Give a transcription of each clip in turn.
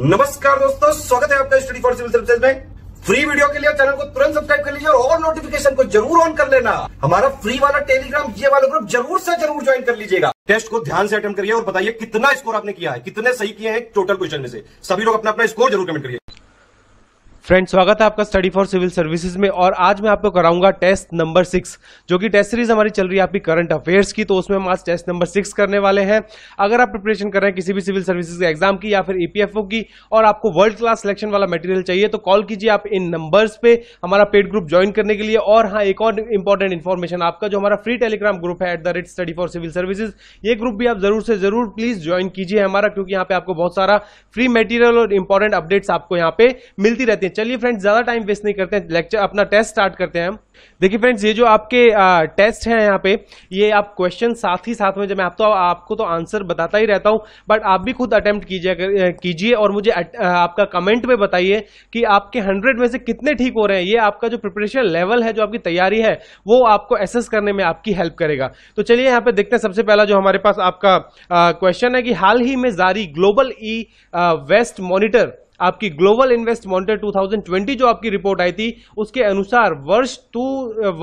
नमस्कार दोस्तों स्वागत है आपका स्टडी फॉर सिविल सर्विसेज में फ्री वीडियो के लिए चैनल को तुरंत सब्सक्राइब कर लीजिए और, नोटिफिकेशन को जरूर ऑन कर लेना हमारा फ्री वाला टेलीग्राम ये वाला ग्रुप जरूर से जरूर ज्वाइन कर लीजिएगा टेस्ट को ध्यान से अटेम्प्ट करिए और बताइए कितना स्कोर आपने किया है कितने सही किए हैं टोटल क्वेश्चन में से सभी लोग अपना अपना स्कोर जरूर कमेंट करिए फ्रेंड स्वागत है आपका स्टडी फॉर सिविल सर्विसेज में और आज मैं आपको कराऊंगा टेस्ट नंबर सिक्स जो कि टेस्ट सीरीज हमारी चल रही है आपकी करंट अफेयर्स की तो उसमें हम आज टेस्ट नंबर सिक्स करने वाले हैं अगर आप प्रिपरेशन कर रहे हैं किसी भी सिविल सर्विसेज के एग्जाम की या फिर ईपीएफओ की और आपको वर्ल्ड क्लास सिलेक्शन वाला मटेरियल चाहिए तो कॉल कीजिए आप इन नंबर्स पे हमारा पेड ग्रुप ज्वाइन करने के लिए और हाँ एक और इंपॉर्टेंट इन्फॉर्मेशन आपका जो हमारा फ्री टेलीग्राम ग्रुप है at the rate Study for Civil Services ये ग्रुप भी आप जरूर से जरूर प्लीज ज्वाइन कीजिए हमारा क्योंकि यहाँ पे आपको बहुत सारा फ्री मेटीरियल और इंपॉर्टेंट अपडेट्स आपको यहाँ पे मिलती रहती है चलिए फ्रेंड्स ज़्यादा टाइम वेस्ट नहीं करते हैं लेक्चर अपना टेस्ट स्टार्ट करते हैं हम देखिए फ्रेंड्स ये जो आपके आ, टेस्ट हैं यहाँ पे ये आप क्वेश्चन साथ ही साथ में जब मैं आप तो आपको तो आंसर बताता ही रहता हूँ बट आप भी खुद अटैम्प्ट कीजिए कीजिए और मुझे अट, आ, आपका कमेंट में बताइए कि आपके हंड्रेड में से कितने ठीक हो रहे हैं ये आपका जो प्रिपरेशन लेवल है जो आपकी तैयारी है वो आपको एसेस करने में आपकी हेल्प करेगा तो चलिए यहाँ पे देखते हैं सबसे पहला जो हमारे पास आपका क्वेश्चन है कि हाल ही में जारी ग्लोबल ई वेस्ट मॉनिटर आपकी ग्लोबल इन्वेस्ट मॉनिटर 2020 जो आपकी रिपोर्ट आई थी उसके अनुसार वर्ष टू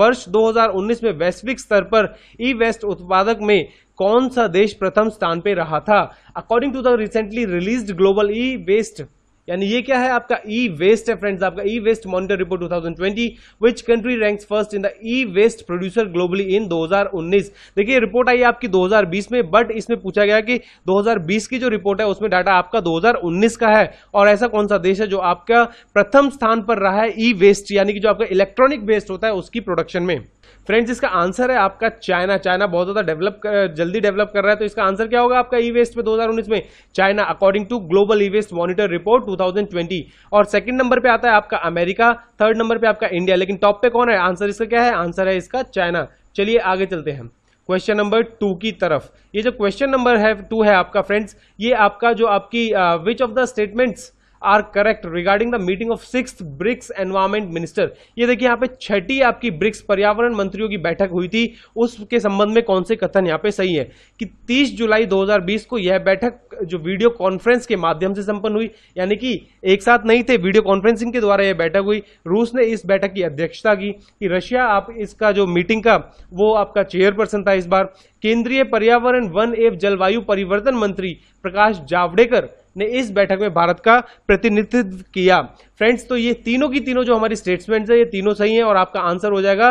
वर्ष 2019 में वैश्विक स्तर पर ई वेस्ट उत्पादक में कौन सा देश प्रथम स्थान पे रहा था according to the recently released global e waste यानी ये क्या है आपका ई वेस्ट है फ्रेंड्स आपका e waste monitor report 2020 which country ranks first in the e waste producer globally in 2019 देखिए रिपोर्ट आई आपकी 2020 में बट इसमें पूछा गया कि 2020 की जो रिपोर्ट है उसमें डाटा आपका 2019 का है और ऐसा कौन सा देश है जो आपका प्रथम स्थान पर रहा है ई वेस्ट यानी कि जो आपका इलेक्ट्रॉनिक वेस्ट होता है उसकी प्रोडक्शन में फ्रेंड्स इसका आंसर है आपका चाइना चाइना बहुत ज़्यादा डेवलप जल्दी डेवलप कर रहा है तो इसका आंसर क्या होगा आपका ई वेस्ट में 2019 में China according to global e waste monitor report 2020 और सेकंड नंबर पे आता है आपका अमेरिका थर्ड नंबर पे आपका इंडिया लेकिन टॉप पे कौन है आंसर इसका क्या है आंसर है इसका चाइना चलिए आगे चलते हैं क्वेश्चन नंबर टू की तरफ ये जो क्वेश्चन नंबर है टू है आपका फ्रेंड्स ये आपका जो आपकी which of the statements are correct regarding the meeting of six BRICS environment minister ये देखिए यहाँ पे छठी आपकी ब्रिक्स पर्यावरण मंत्रियों की बैठक हुई थी उसके संबंध में कौन से कथन यहाँ पे सही है कि 30 जुलाई 2020 को यह बैठक जो वीडियो कॉन्फ्रेंस के माध्यम से संपन्न हुई यानी कि एक साथ नहीं थे वीडियो कॉन्फ्रेंसिंग के द्वारा यह बैठक हुई रूस ने इस बैठक की अध्यक्षता की कि रशिया आप इसका जो मीटिंग का वो आपका चेयरपर्सन था इस बार केंद्रीय पर्यावरण वन एवं जलवायु परिवर्तन मंत्री प्रकाश जावड़ेकर ने इस बैठक में भारत का प्रतिनिधित्व किया फ्रेंड्स तो ये तीनों की तीनों जो हमारी स्टेटमेंट है ये तीनों सही हैं और आपका आंसर हो जाएगा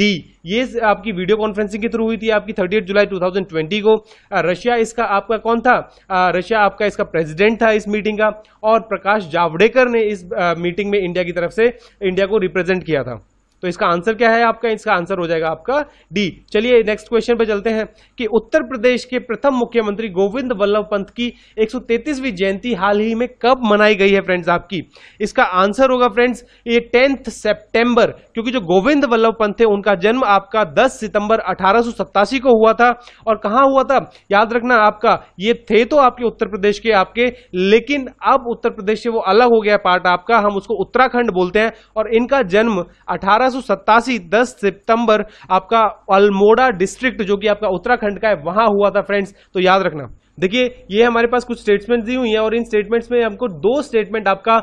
डी ये आपकी वीडियो कॉन्फ्रेंसिंग के थ्रू हुई थी आपकी थर्टी जुलाई 2020 को रशिया इसका आपका कौन था रशिया आपका इसका प्रेसिडेंट था इस मीटिंग का और प्रकाश जावड़ेकर ने इस आ, मीटिंग में इंडिया की तरफ से इंडिया को रिप्रेजेंट किया था तो इसका आंसर क्या है आपका इसका आंसर हो जाएगा आपका डी चलिए नेक्स्ट क्वेश्चन पर चलते हैं कि उत्तर प्रदेश के प्रथम मुख्यमंत्री गोविंद वल्लभ पंत की 133वीं जयंती हाल ही में कब मनाई गई है फ्रेंड्स आपकी इसका आंसर होगा फ्रेंड्स ये टेंथ सेप्टेम्बर क्योंकि जो गोविंद वल्लभ पंत थे उनका जन्म आपका दस सितंबर अठारह को हुआ था और कहाँ हुआ था याद रखना आपका ये थे तो आपके उत्तर प्रदेश के आपके लेकिन अब उत्तर प्रदेश से वो अलग हो गया पार्ट आपका हम उसको उत्तराखंड बोलते हैं और इनका जन्म अठारह अठारह 10 सितंबर आपका अल्मोड़ा डिस्ट्रिक्ट जो कि आपका उत्तराखंड का है वहां हुआ था फ्रेंड्स तो याद रखना देखिए ये हमारे पास कुछ स्टेटमेंट्स दी हुई हैं और इन स्टेटमेंट्स में हमको दो स्टेटमेंट आपका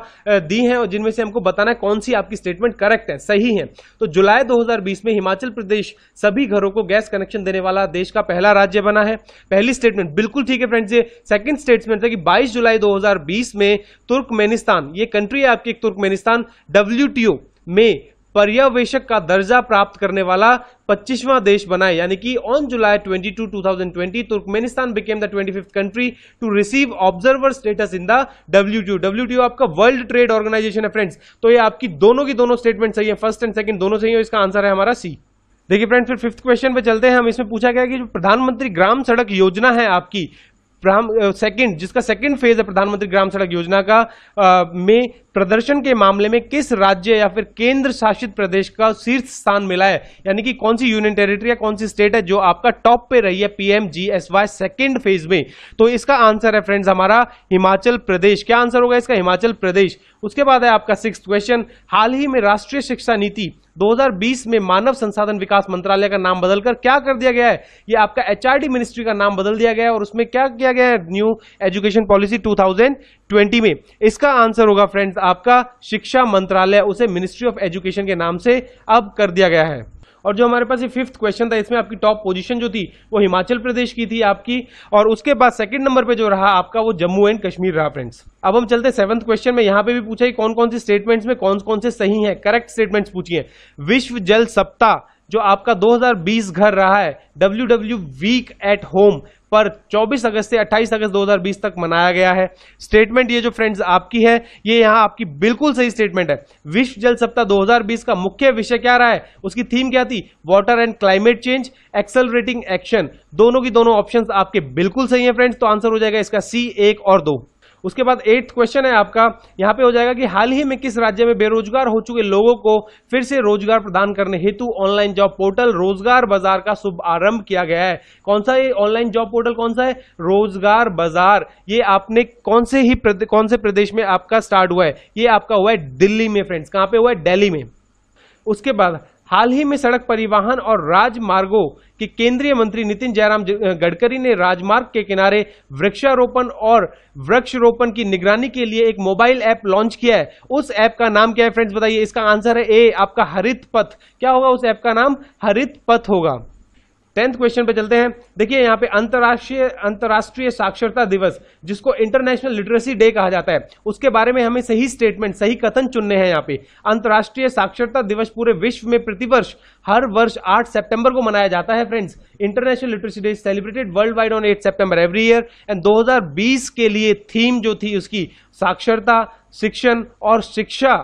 दी हैं और जिनमें से हमको बताना है कौन सी आपकी स्टेटमेंट करेक्ट है सही है तो जुलाई 2020 में हिमाचल प्रदेश सभी घरों को गैस कनेक्शन देने वाला देश का पहला राज्य बना है पहली स्टेटमेंट बिल्कुल ठीक है फ्रेंड्स ये सेकेंड स्टेटमेंट है कि बाईस जुलाई दो में तुर्कमेनिस्तान ये कंट्री है आपकी तुर्कमेनिस्तान डब्ल्यू में पर्यवेक्षक का दर्जा प्राप्त करने वाला 25वां देश बना यानी कि on July 22 2020 Turkmenistan became the 25th country to receive observer status in the WTO WTO आपका वर्ल्ड ट्रेड ऑर्गेनाइजेशन है फ्रेंड्स तो ये आपकी दोनों की दोनों स्टेटमेंट सही है फर्स्ट एंड सेकंड दोनों सही है इसका आंसर है हमारा सी देखिए फ्रेंड्स फिर फिफ्थ क्वेश्चन पे चलते हैं हम इसमें पूछा गया कि जो प्रधानमंत्री ग्राम सड़क योजना है आपकी सेकंड जिसका सेकंड फेज है प्रधानमंत्री ग्राम सड़क योजना का आ, में प्रदर्शन के मामले में किस राज्य या फिर केंद्र शासित प्रदेश का शीर्ष स्थान मिला है यानी कि कौन सी यूनियन टेरिटरी या कौन सी स्टेट है जो आपका टॉप पे रही है PM G S Y second phase में तो इसका आंसर है फ्रेंड्स हमारा हिमाचल प्रदेश क्या आंसर होगा इसका हिमाचल प्रदेश उसके बाद है आपका सिक्स क्वेश्चन हाल ही में राष्ट्रीय शिक्षा नीति 2020 में मानव संसाधन विकास मंत्रालय का नाम बदलकर क्या कर दिया गया है ये आपका एचआरडी मिनिस्ट्री का नाम बदल दिया गया है और उसमें क्या किया गया है न्यू एजुकेशन पॉलिसी 2020 में इसका आंसर होगा फ्रेंड्स आपका शिक्षा मंत्रालय उसे मिनिस्ट्री ऑफ एजुकेशन के नाम से अब कर दिया गया है और जो हमारे पास ये फिफ्थ क्वेश्चन था इसमें आपकी टॉप पोजीशन जो थी वो हिमाचल प्रदेश की थी आपकी और उसके बाद सेकंड नंबर पे जो रहा आपका वो जम्मू एंड कश्मीर रहा फ्रेंड्स अब हम चलते सेवंथ क्वेश्चन में यहाँ पे भी पूछा कौन कौन से स्टेटमेंट्स में कौन कौन से सही है करेक्ट स्टेटमेंट्स पूछिए विश्व जल सप्ताह जो आपका 2020 घर रहा है W W week at home पर 24 अगस्त से 28 अगस्त 2020 तक मनाया गया है स्टेटमेंट ये जो फ्रेंड्स आपकी है ये यहाँ आपकी बिल्कुल सही स्टेटमेंट है विश्व जल सप्ताह 2020 का मुख्य विषय क्या रहा है उसकी थीम क्या थी water and climate change accelerating action दोनों की दोनों ऑप्शंस आपके बिल्कुल सही है फ्रेंड्स तो आंसर हो जाएगा इसका सी एक और दो उसके बाद एट्थ क्वेश्चन है आपका यहाँ पे हो जाएगा कि हाल ही में किस राज्य में बेरोजगार हो चुके लोगों को फिर से रोजगार प्रदान करने हेतु ऑनलाइन जॉब पोर्टल रोजगार बाजार का शुभारंभ किया गया है कौन सा ये ऑनलाइन जॉब पोर्टल कौन सा है रोजगार बाजार ये आपने कौन से ही कौन से प्रदेश में आपका स्टार्ट हुआ है ये आपका हुआ है दिल्ली में फ्रेंड्स कहाँ पे हुआ है डेली में उसके बाद हाल ही में सड़क परिवहन और राजमार्गों के केंद्रीय मंत्री नितिन जयराम गडकरी ने राजमार्ग के किनारे वृक्षारोपण और वृक्षरोपण की निगरानी के लिए एक मोबाइल ऐप लॉन्च किया है उस ऐप का नाम क्या है फ्रेंड्स बताइए इसका आंसर है ए आपका हरित पथ क्या होगा उस ऐप का नाम हरित पथ होगा टेंथ क्वेश्चन पे चलते हैं देखिए यहाँ पे अंतर्राष्ट्रीय अंतर्राष्ट्रीय साक्षरता दिवस जिसको इंटरनेशनल लिटरेसी डे कहा जाता है उसके बारे में हमें सही स्टेटमेंट सही कथन चुनने हैं यहाँ पे अंतर्राष्ट्रीय साक्षरता दिवस पूरे विश्व में प्रतिवर्ष हर वर्ष 8 सितंबर को मनाया जाता है friends International Literacy Day celebrated worldwide on eight September every year and दो के लिए थीम जो थी उसकी साक्षरता शिक्षण और शिक्षा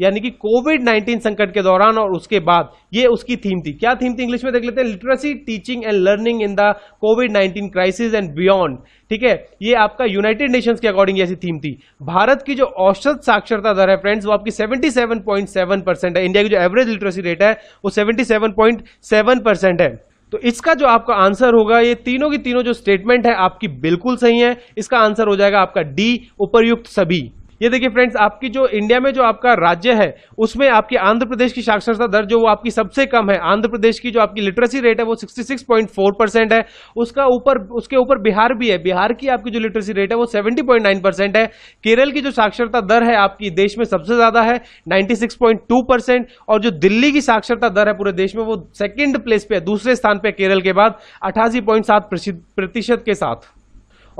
यानी कि कोविड 19 संकट के दौरान और उसके बाद ये उसकी थीम थी क्या थीम थी इंग्लिश में देख लेते हैं literacy teaching and learning in the COVID 19 crisis and beyond ठीक है ये आपका यूनाइटेड नेशंस के अकॉर्डिंग ऐसी थीम थी भारत की जो औसत साक्षरता दर है फ्रेंड्स वो आपकी 77.7 परसेंट है इंडिया की जो एवरेज लिटरेसी रेट है वो 77.7 परसेंट है तो इसका जो आपका आंसर होगा ये तीनों की तीनों जो स्टेटमेंट है आपकी बिल्कुल सही है इसका आंसर हो जाएगा आपका डी उपरयुक्त सभी ये देखिए फ्रेंड्स आपकी जो इंडिया में जो आपका राज्य है उसमें आपकी आंध्र प्रदेश की साक्षरता दर जो वो आपकी सबसे कम है आंध्र प्रदेश की जो आपकी लिटरेसी रेट है वो 66.4 परसेंट है उसका ऊपर उसके ऊपर बिहार भी है बिहार की आपकी जो लिटरेसी रेट है वो 70.9 परसेंट है केरल की जो साक्षरता दर है आपकी देश में सबसे ज्यादा है नाइन्टी परसेंट और जो दिल्ली की साक्षरता दर है पूरे देश में वो सेकेंड प्लेस पर है दूसरे स्थान पर केरल के बाद अठासी प्रतिशत के साथ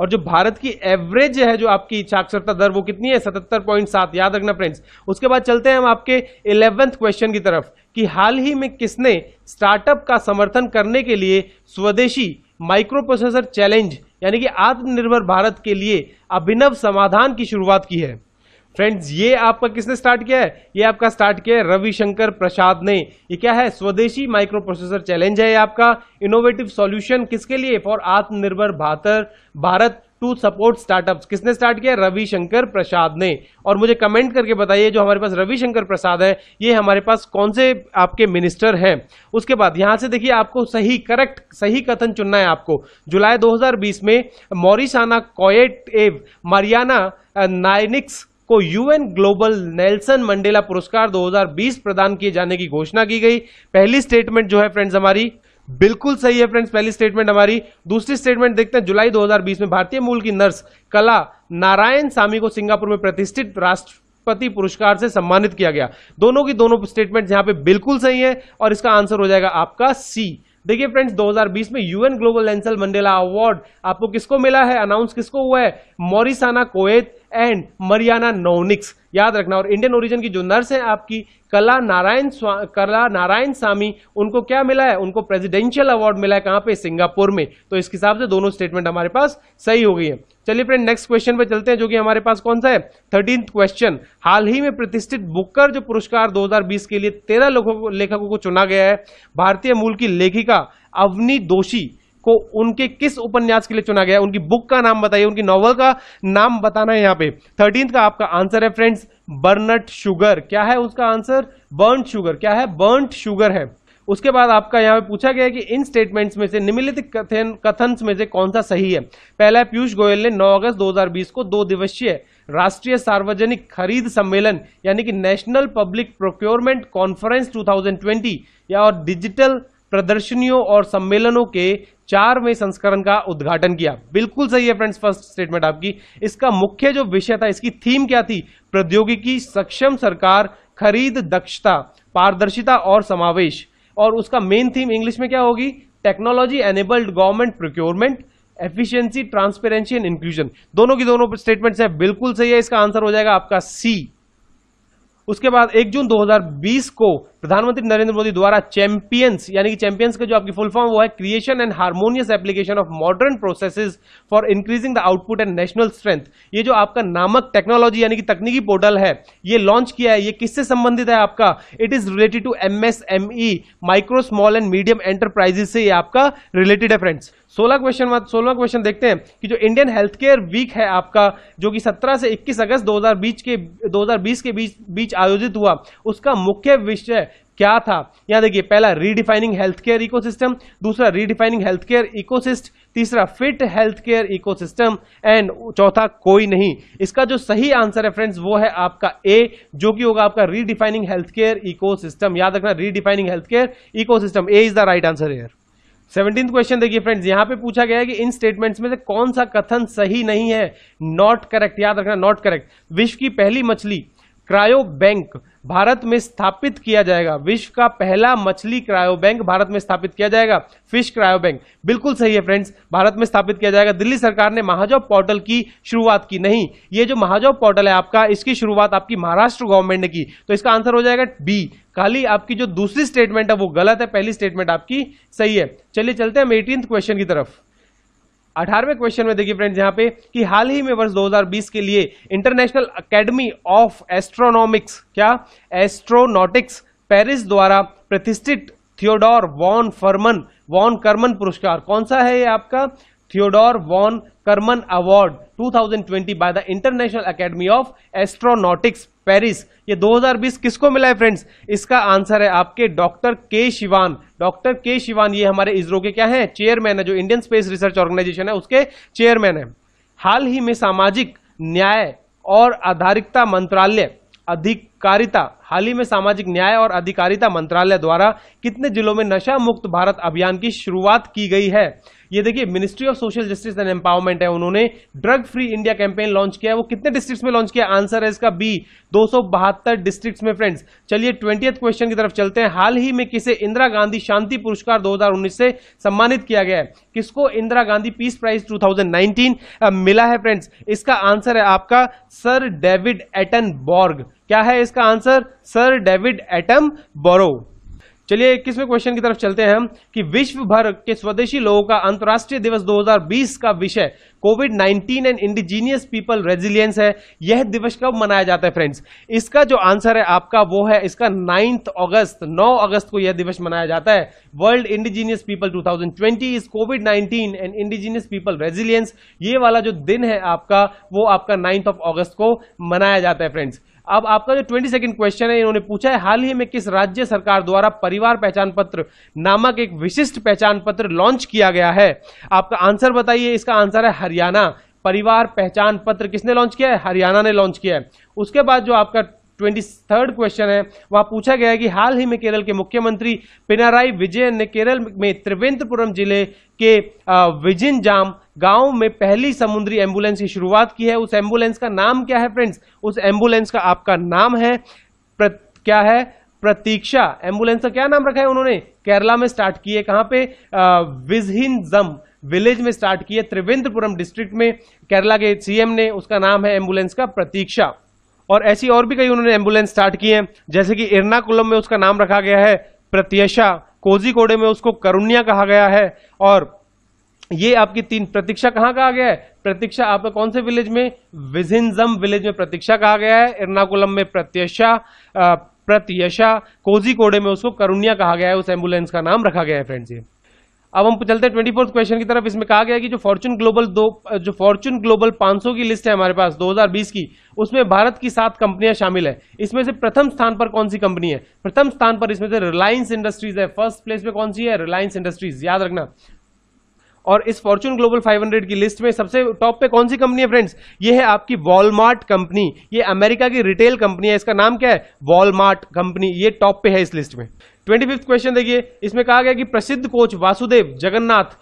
और जो भारत की एवरेज है जो आपकी साक्षरता दर वो कितनी है सतहत्तर पॉइंट सात याद रखना फ्रेंड्स उसके बाद चलते हैं हम आपके इलेवेंथ क्वेश्चन की तरफ कि हाल ही में किसने स्टार्टअप का समर्थन करने के लिए स्वदेशी माइक्रो प्रोसेसर चैलेंज यानी कि आत्मनिर्भर भारत के लिए अभिनव समाधान की शुरुआत की है फ्रेंड्स ये आपका किसने स्टार्ट किया है ये आपका स्टार्ट किया है रविशंकर प्रसाद ने ये क्या है स्वदेशी माइक्रो प्रोसेसर चैलेंज है आपका इनोवेटिव सॉल्यूशन किसके लिए for Atmanirbhar Bharat Bharat to support startups किसने स्टार्ट किया रविशंकर प्रसाद ने और मुझे कमेंट करके बताइए जो हमारे पास रविशंकर प्रसाद है ये हमारे पास कौन से आपके मिनिस्टर हैं उसके बाद यहाँ से देखिए आपको सही करेक्ट सही कथन चुनना है आपको जुलाई 2020 में मॉरिसाना कोयट एव मारियाना नाइनिक्स को यूएन ग्लोबल नेल्सन मंडेला पुरस्कार 2020 प्रदान किए जाने की घोषणा की गई पहली स्टेटमेंट जो है फ्रेंड्स हमारी बिल्कुल सही है फ्रेंड्स पहली स्टेटमेंट हमारी दूसरी स्टेटमेंट देखते हैं जुलाई 2020 में भारतीय मूल की नर्स कला नारायण सामी को सिंगापुर में प्रतिष्ठित राष्ट्र पति पुरस्कार से सम्मानित किया गया दोनों की दोनों स्टेटमेंट यहां पे बिल्कुल सही है और इसका आंसर हो जाएगा आपका सी देखिए फ्रेंड्स 2020 में UN global Nelson Mandela award आपको किसको मिला है अनाउंस किसको हुआ है मोरिसाना कोएत एंड मरियाना नोनिक्स याद रखना और इंडियन ओरिजिन की जो नर्स है आपकी कला नारायण कला नारायण स्वामी उनको क्या मिला है उनको प्रेसिडेंशियल अवार्ड मिला है कहाँ पे सिंगापुर में तो इसके हिसाब से दोनों स्टेटमेंट हमारे पास सही हो गई है चलिए फ्रेंड नेक्स्ट क्वेश्चन पे चलते हैं जो कि हमारे पास कौन सा है थर्टीन क्वेश्चन हाल ही में प्रतिष्ठित बुकर जो पुरस्कार 2020 के लिए तेरह लेखकों को चुना गया है भारतीय मूल की लेखिका अवनी दोषी को उनके किस उपन्यास के लिए चुना गया उनकी बुक का नाम बताइए उनकी नॉवल का नाम बताना है यहां पे थर्टींथ का आपका आंसर है फ्रेंड्स बर्नट शुगर क्या है उसका आंसर बर्न शुगर क्या है बर्न शुगर है उसके बाद आपका यहाँ पे पूछा गया कि इन स्टेटमेंट्स में से निम्नलिखित कथन कथन में से कौन सा सही है पहला है पीयूष गोयल ने 9 अगस्त 2020 को दो दिवसीय राष्ट्रीय सार्वजनिक खरीद सम्मेलन यानी कि नेशनल पब्लिक प्रोक्योरमेंट कॉन्फ्रेंस 2020 या और डिजिटल प्रदर्शनियों और सम्मेलनों के चारवें संस्करण का उद्घाटन किया बिल्कुल सही है फ्रेंड्स फर्स्ट स्टेटमेंट आपकी इसका मुख्य जो विषय था इसकी थीम क्या थी प्रौद्योगिकी सक्षम सरकार खरीद दक्षता पारदर्शिता और समावेश और उसका मेन थीम इंग्लिश में क्या होगी technology enabled government procurement efficiency transparency and inclusion दोनों की दोनों स्टेटमेंट्स है बिल्कुल सही है इसका आंसर हो जाएगा आपका सी उसके बाद 1 जून 2020 को प्रधानमंत्री नरेंद्र मोदी द्वारा चैंपियंस यानी कि चैंपियंस का जो आपकी फुल फॉर्म वो है creation and harmonious application of modern processes for increasing the output and national strength ये जो आपका नामक टेक्नोलॉजी यानी कि तकनीकी पोर्टल है ये लॉन्च किया है ये किससे संबंधित है आपका it is related to M S M E micro small and medium enterprises से ये आपका रिलेटेड है फ्रेंड्स सोलह क्वेश्चन सोलह क्वेश्चन देखते हैं कि जो इंडियन हेल्थ केयर वीक है आपका जो कि 17 से 21 अगस्त 2020 के 2020 के बीच बीच आयोजित हुआ उसका मुख्य विषय क्या था यहाँ देखिए पहला रीडिफाइनिंग हेल्थ केयर इको दूसरा रीडिफाइनिंग हेल्थ केयर इको तीसरा fit health care eco and चौथा कोई नहीं इसका जो सही आंसर है फ्रेंड्स वो है आपका ए जो कि होगा आपका रीडिफाइनिंग हेल्थ केयर इको याद रखना redefining health care system A is the right answer air seventeen question देखिए फ्रेंड्स यहां पे पूछा गया है कि इन स्टेटमेंट्स में से कौन सा कथन सही नहीं है नॉट करेक्ट याद रखना नॉट करेक्ट विश्व की पहली मछली क्रायो बैंक भारत में स्थापित किया जाएगा विश्व का पहला मछली क्रायो बैंक भारत में स्थापित किया जाएगा फिश क्रायो बैंक बिल्कुल सही है फ्रेंड्स भारत में स्थापित किया जाएगा दिल्ली सरकार ने महाजॉब पोर्टल की शुरुआत की नहीं ये जो महाजॉब पोर्टल है आपका इसकी शुरुआत आपकी महाराष्ट्र गवर्नमेंट ने की तो इसका आंसर हो जाएगा बी खाली आपकी जो दूसरी स्टेटमेंट है वो गलत है पहली स्टेटमेंट आपकी सही है चलिए चलते हैं हम एटीन क्वेश्चन की तरफ अठारवे क्वेश्चन में देखिए फ्रेंड्स यहाँ पे कि हाल ही में वर्ष 2020 के लिए इंटरनेशनल एकेडमी ऑफ एस्ट्रोनॉमिक्स क्या एस्ट्रोनॉटिक्स पेरिस द्वारा प्रतिष्ठित Theodore von Farman von Karman पुरस्कार कौन सा है ये आपका Theodore von Karman award 2020 by the International Academy of Astronautics Paris ये 2020 किसको मिला है फ्रेंड्स इसका आंसर है आपके डॉक्टर के शिवान डॉक्टर के शिवान ये हमारे इसरो के क्या हैं चेयरमैन है जो इंडियन स्पेस रिसर्च ऑर्गेनाइजेशन है उसके चेयरमैन है हाल ही में सामाजिक न्याय और आधारिकता मंत्रालय अधिकारिता हाल ही में सामाजिक न्याय और अधिकारिता मंत्रालय द्वारा कितने जिलों में नशा मुक्त भारत अभियान की शुरुआत की गई है ये देखिए ministry of social justice and empowerment है उन्होंने drug free India campaign launch किया वो कितने डिस्ट्रिक्ट्स में लॉन्च किया आंसर है इसका बी दो डिस्ट्रिक्ट्स में फ्रेंड्स चलिए ट्वेंटी क्वेश्चन की तरफ चलते हैं हाल ही में किसे इंदिरा गांधी शांति पुरस्कार दो से सम्मानित किया गया है किसको Indira Gandhi peace prize to मिला है फ्रेंड्स इसका आंसर है आपका सर डेविड एटन बॉर्ग क्या है इसका answer sir David Attenborough चलिए इक्कीसवें क्वेश्चन की तरफ चलते हैं हम कि विश्व भर के स्वदेशी लोगों का अंतर्राष्ट्रीय दिवस 2020 का विषय COVID 19 and indigenous people resilience है यह दिवस कब मनाया जाता है फ्रेंड्स इसका जो आंसर है आपका वो है इसका नाइन्थ अगस्त 9 अगस्त को यह दिवस मनाया जाता है world indigenous people 2020 is COVID 19 and indigenous people resilience ये वाला जो दिन है आपका वो आपका नाइन्थ ऑफ अगस्त को मनाया जाता है फ्रेंड्स अब आपका जो ट्वेंटी सेकेंड क्वेश्चन है इन्होंने पूछा है हाल ही में किस राज्य सरकार द्वारा परिवार पहचान पत्र नामक एक विशिष्ट पहचान पत्र लॉन्च किया गया है आपका आंसर बताइए इसका आंसर है हरियाणा परिवार पहचान पत्र किसने लॉन्च किया है हरियाणा ने लॉन्च किया है उसके बाद जो आपका ट्वेंटी थर्ड क्वेश्चन है वहां पूछा गया है कि हाल ही में केरल के मुख्यमंत्री पिनाराई विजयन ने केरल में त्रिवेंद्रपुरम जिले के विजिन जाम गांव में पहली समुद्री एम्बुलेंस की शुरुआत की है उस एम्बुलेंस का नाम क्या है फ्रेंड्स उस एम्बुलेंस का आपका नाम है प्र, क्या है प्रतीक्षा एम्बुलेंस का क्या नाम रखा है उन्होंने केरला में स्टार्ट की है कहां पे जम विलेज में स्टार्ट की है त्रिवेंद्रपुरम डिस्ट्रिक्ट में केरला के सीएम ने उसका नाम है एम्बुलेंस का प्रतीक्षा और ऐसी और भी कई उन्होंने एम्बुलेंस स्टार्ट की है जैसे कि इरनाकुलम में उसका नाम रखा गया है प्रत्यशा कोडे में उसको करुण्या कहा गया है और ये आपकी तीन प्रतीक्षा कहाँ कहा गया है प्रतीक्षा आपका कौन से विलेज में विजिनजम विलेज में प्रतीक्षा कहा गया है एर्नाकुलम में प्रत्यशा प्रत्यशा कोजिकोडे में उसको करुणिया कहा गया है उस एम्बुलेंस का नाम रखा गया है फ्रेंड्स ये अब हम चलते हैं ट्वेंटी फोर्थ क्वेश्चन की तरफ इसमें कहा गया है कि जो फॉर्चून ग्लोबल दो जो फॉर्चून ग्लोबल 500 की लिस्ट है हमारे पास 2020 की उसमें भारत की सात कंपनियां शामिल है इसमें से प्रथम स्थान पर कौन सी कंपनी है प्रथम स्थान पर इसमें से रिलायंस इंडस्ट्रीज है फर्स्ट प्लेस में कौन सी है रिलायंस इंडस्ट्रीज याद रखना और इस फॉर्चून ग्लोबल 500 की लिस्ट में सबसे टॉप पे कौन सी कंपनी है फ्रेंड्स ये है आपकी वॉलमार्ट कंपनी ये अमेरिका की रिटेल कंपनी है इसका नाम क्या है वॉलमार्ट कंपनी ये टॉप पे है इस लिस्ट में ट्वेंटी क्वेश्चन देखिए इसमें कहा गया कि प्रसिद्ध कोच वासुदेव जगन्नाथ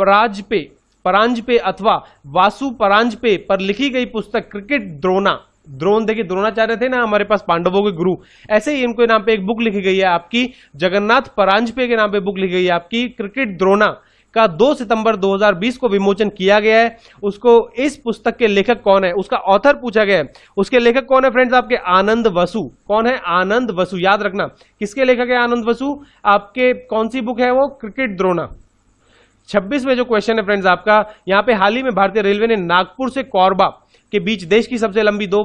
पराज पे परांज पे अथवा वासु परांज पे पर लिखी गई पुस्तक क्रिकेट द्रोना द्रोण देखिए द्रोणाचार्य थे ना हमारे पास पांडवों के गुरु ऐसे ही इनको नाम पे एक बुक लिखी गई है आपकी जगन्नाथ परांजपे के नाम पे बुक लिखी गई है आपकी क्रिकेट द्रोणा का 2 सितंबर 2020 को विमोचन किया गया है उसको इस पुस्तक के लेखक कौन है उसका ऑथर पूछा गया है उसके लेखक कौन है फ्रेंड्स आपके आनंद वसु कौन है आनंद वसु याद रखना किसके लेखक है आनंद वसु आपके कौन सी बुक है वो क्रिकेट द्रोणा 26 में जो क्वेश्चन है फ्रेंड्स आपका यहाँ पे हाल ही में भारतीय रेलवे ने नागपुर से कोरबा के बीच देश की सबसे लंबी दो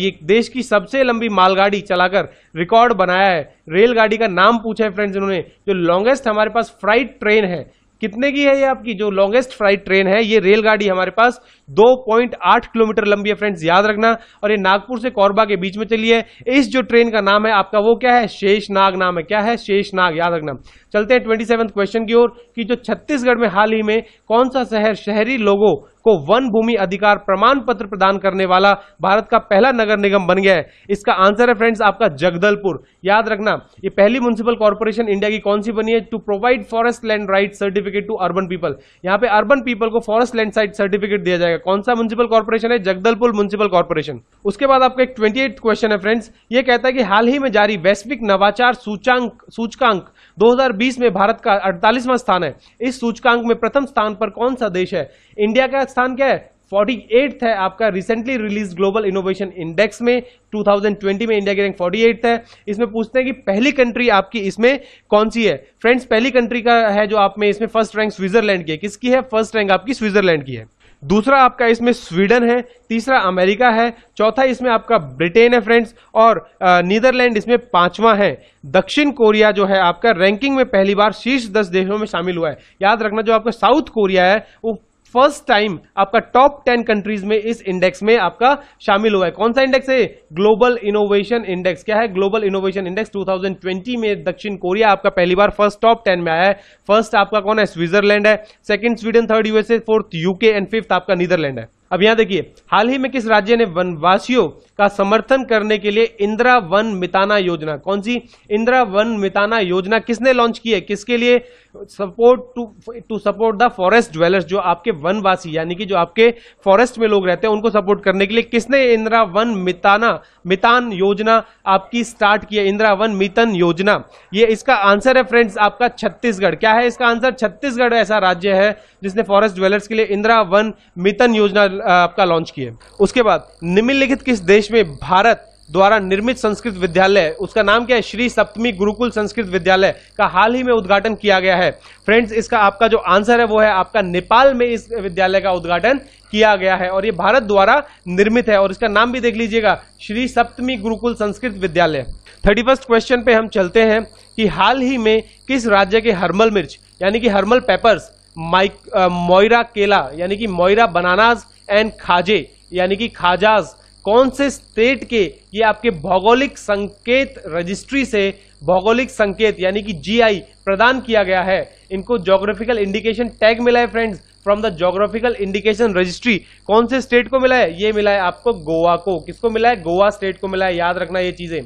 ये देश की सबसे लंबी मालगाड़ी चलाकर रिकॉर्ड बनाया है रेलगाड़ी का नाम पूछा है फ्रेंड्स इन्होंने जो लॉन्गेस्ट हमारे पास फ्राइट ट्रेन है कितने की है ये आपकी जो लॉन्गेस्ट फ्लाइट ट्रेन है ये रेलगाड़ी हमारे पास 2.8 किलोमीटर लंबी है फ्रेंड्स याद रखना और ये नागपुर से कोरबा के बीच में चली है इस जो ट्रेन का नाम है आपका वो क्या है शेषनाग नाम है क्या है शेषनाग याद रखना चलते हैं ट्वेंटी क्वेश्चन की ओर कि जो छत्तीसगढ़ में हाल ही में कौन सा शहर शहरी लोगों को वन भूमि अधिकार प्रमाण पत्र प्रदान करने वाला भारत का पहला नगर निगम बन गया है इसका आंसर है फ्रेंड्स आपका जगदलपुर याद रखना ये पहली म्यूनसिपल कॉर्पोरेशन इंडिया की कौन सी बनी है to provide forest land right certificate to urban people यहाँ पे अर्बन पीपल को फॉरेस्ट लैंड साइट सर्टिफिकेट दिया जाएगा कौन सा म्यूनसिपल कॉर्पोरेशन है जगदलपुर म्यूनसिपल कॉर्पोरेशन उसके बाद आपका एक ट्वेंटी क्वेश्चन है फ्रेंड्स ये कहता है कि हाल ही में जारी वैश्विक नवाचार सूचांक सूचकांक 2020 में भारत का 48वां स्थान है इस सूचकांक में प्रथम स्थान पर कौन सा देश है इंडिया का स्थान क्या है फोर्टी है आपका recently release global innovation index में 2020 में इंडिया की रैंक फोर्टी है इसमें पूछते हैं कि पहली कंट्री आपकी इसमें कौन सी है फ्रेंड्स पहली कंट्री का है जो आप में इसमें फर्स्ट रैंक स्विट्जरलैंड की है किसकी है फर्स्ट रैंक आपकी स्विट्जरलैंड की है दूसरा आपका इसमें स्वीडन है तीसरा अमेरिका है चौथा इसमें आपका ब्रिटेन है फ्रेंड्स और नीदरलैंड इसमें पांचवा है दक्षिण कोरिया जो है आपका रैंकिंग में पहली बार शीर्ष दस देशों में शामिल हुआ है याद रखना जो आपका साउथ कोरिया है वो फर्स्ट टाइम आपका टॉप टेन कंट्रीज में इस इंडेक्स में आपका शामिल हुआ है कौन सा इंडेक्स है ग्लोबल इनोवेशन इंडेक्स क्या है ग्लोबल इनोवेशन इंडेक्स 2020 में दक्षिण कोरिया आपका पहली बार फर्स्ट टॉप टेन में आया है फर्स्ट आपका कौन है स्विट्जरलैंड है second Sweden third USA fourth UK and fifth आपका नीदरलैंड है अब यहां देखिए हाल ही में किस राज्य ने वनवासियों का समर्थन करने के लिए इंदिरा वन मिताना योजना कौन सी इंदिरा वन मिताना योजना किसने लॉन्च की है किसके लिए support to to support the forest dwellers जो आपके वनवासी यानी कि जो आपके फॉरेस्ट में लोग रहते हैं उनको सपोर्ट करने के लिए किसने इंदिरा वन मिताना मितान योजना आपकी स्टार्ट की है इंदिरा वन मितन योजना ये इसका आंसर है फ्रेंड्स आपका छत्तीसगढ़ क्या है इसका आंसर छत्तीसगढ़ ऐसा राज्य है जिसने फॉरेस्ट ज्वेलर्स के लिए इंदिरा वन मितन योजना आपका लॉन्च की है उसके बाद निम्नलिखित किस देश में भारत द्वारा निर्मित संस्कृत विद्यालय उसका नाम क्या है श्री सप्तमी गुरुकुल संस्कृत विद्यालय का हाल ही में उद्घाटन किया गया है फ्रेंड्स इसका आपका जो आंसर है वो है आपका नेपाल में इस विद्यालय का उद्घाटन किया गया है और ये भारत द्वारा निर्मित है और इसका नाम भी देख लीजिएगा श्री सप्तमी गुरुकुल संस्कृत विद्यालय थर्टी फर्स्ट क्वेश्चन पे हम चलते हैं कि हाल ही में किस राज्य के हर्मल मिर्च यानी कि हर्मल पेपर्स माइक मोयरा केला यानी कि मोयरा बनानाज एंड खाजे यानी कि खाजाज कौन से स्टेट के ये आपके भौगोलिक संकेत रजिस्ट्री से भौगोलिक संकेत यानी कि जी प्रदान किया गया है इनको जोग्राफिकल इंडिकेशन टैग मिला है friends from the geographical indication registry कौन से स्टेट को मिला है ये मिला है आपको गोवा को किसको मिला है गोवा स्टेट को मिला है याद रखना ये चीजें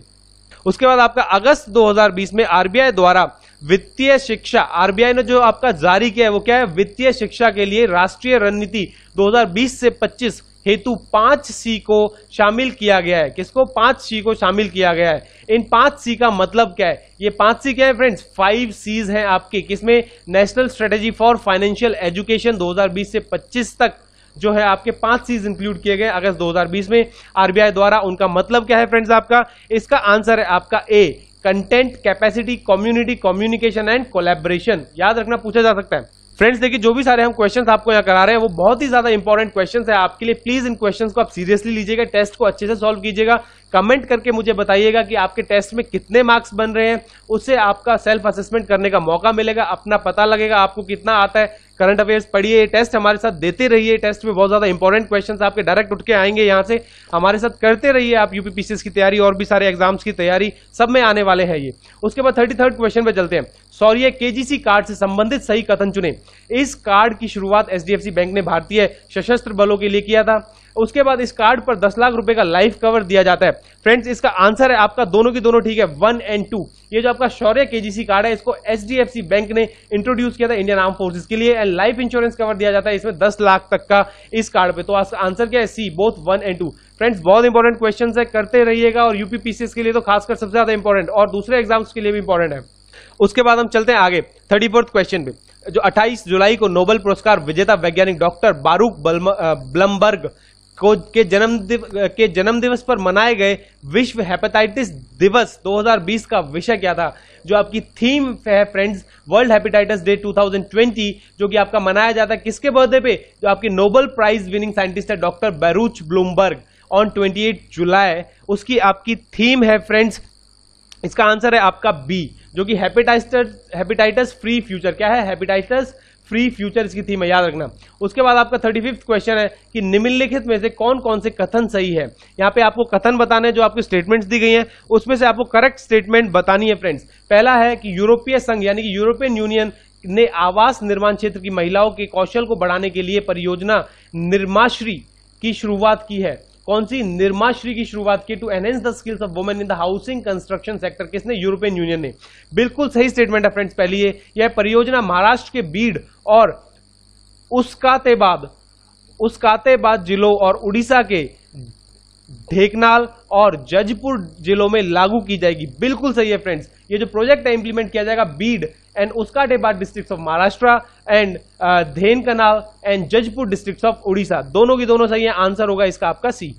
उसके बाद आपका अगस्त 2020 में आरबीआई द्वारा वित्तीय शिक्षा आरबीआई ने जो आपका जारी किया है वो क्या है वित्तीय शिक्षा के लिए राष्ट्रीय रणनीति 2020 से 25 हेतु पांच सी को शामिल किया गया है किसको पांच सी को शामिल किया गया है इन पांच सी का मतलब क्या है ये पांच सी क्या है फ्रेंड्स फाइव सीज हैं आपके किसमें national strategy for financial education 2020 से 25 तक जो है आपके पांच सीज इंक्लूड किए गए अगस्त 2020 में आरबीआई द्वारा उनका मतलब क्या है फ्रेंड्स आपका इसका आंसर है आपका A content capacity community communication and collaboration याद रखना पूछा जा सकता है फ्रेंड्स देखिए जो भी सारे हम क्वेश्चंस आपको यहाँ करा रहे हैं वो बहुत ही ज्यादा इंपॉर्टेंट क्वेश्चंस है आपके लिए प्लीज इन क्वेश्चंस को आप सीरियसली लीजिएगा टेस्ट को अच्छे से सॉल्व कीजिएगा कमेंट करके मुझे बताइएगा कि आपके टेस्ट में कितने मार्क्स बन रहे हैं उससे आपका सेल्फ असेसमेंट करने का मौका मिलेगा अपना पता लगेगा आपको कितना आता है करंट अफेयर्स पढ़िए टेस्ट हमारे साथ देते रहिए टेस्ट में बहुत ज़्यादा इंपॉर्टेंट क्वेश्चंस आपके डायरेक्ट उठ के आएंगे यहाँ से हमारे साथ करते रहिए आप यूपीपीसीएस की तैयारी और भी सारे एग्जाम्स की तैयारी सब में आने वाले हैं ये उसके बाद थर्टी थर्ड क्वेश्चन पर चलते हैं के केजीसी कार्ड से संबंधित सही कथन चुने इस कार्ड की शुरुआत एचडीएफसी बैंक ने भारतीय सशस्त्र बलों के लिए किया था उसके बाद इस कार्ड पर 10 लाख रुपए का लाइफ कवर दिया जाता है फ्रेंड्स इसका आंसर है आपका दोनों की दोनों ठीक है वन एंड टू ये जो आपका शौर्य केजीसी कार्ड है इसको एचडीएफसी बैंक ने इंट्रोड्यूस किया था इंडियन आर्म फोर्सेज के लिए एंड लाइफ इंश्योरेंस कवर दिया जाता है इसमें दस लाख तक का इस कार्ड पे तो आंसर क्या है C both one and two friends बहुत इंपॉर्टेंट क्वेश्चन है करते रहिएगा और यूपीपीसीएस के लिए तो खासकर सबसे ज्यादा इंपॉर्टेंट और दूसरे एग्जाम्स के लिए भी इंपॉर्टेंट है उसके बाद हम चलते हैं आगे थर्टी फोर्थ क्वेश्चन पे जो 28 जुलाई को नोबेल पुरस्कार विजेता वैज्ञानिक डॉक्टर बारूक ब्लमबर्ग को के जन्म के जन्मदिवस पर मनाए गए विश्व हेपेटाइटिस दिवस 2020 का विषय क्या था जो आपकी थीम है फ्रेंड्स वर्ल्ड हेपेटाइटिस डे 2020 जो कि आपका मनाया जाता है किसके बर्थडे पे जो आपकी नोबल प्राइज विनिंग साइंटिस्ट है doctor Baruch Blumberg on 28 July उसकी आपकी थीम है फ्रेंड्स इसका आंसर है आपका बी जो कि हेपेटाइटस हेपेटाइटस फ्री फ्यूचर क्या है हैपेटाइटस फ्री फ्यूचर इसकी थीम है याद रखना उसके बाद आपका थर्टी फिफ्थ क्वेश्चन है कि निम्नलिखित में से कौन कौन से कथन सही है यहाँ पे आपको कथन बताने जो आपके स्टेटमेंट्स दी गई हैं उसमें से आपको करेक्ट स्टेटमेंट बतानी है फ्रेंड्स पहला है कि यूरोपीय संघ यानी कि यूरोपियन यूनियन ने आवास निर्माण क्षेत्र की महिलाओं के कौशल को बढ़ाने के लिए परियोजना निर्माश्री की शुरुआत की है कौन सी निर्माश्री की शुरुआत की to enhance the skills of women in the housing construction sector किसने यूरोपियन यूनियन ने बिल्कुल सही स्टेटमेंट है फ्रेंड्स पहली है यह परियोजना महाराष्ट्र के बीड और उसकातेबाद उसकातेबाद जिलों और उड़ीसा के ढेकनाल और जजपुर जिलों में लागू की जाएगी बिल्कुल सही है फ्रेंड्स ये जो प्रोजेक्ट है इंप्लीमेंट किया जाएगा Beed and Uskatebad districts of Maharashtra and uh, Dhain Kanal and Jajpur districts of Odisha. दोनों की दोनों सही है आंसर होगा इसका आपका सी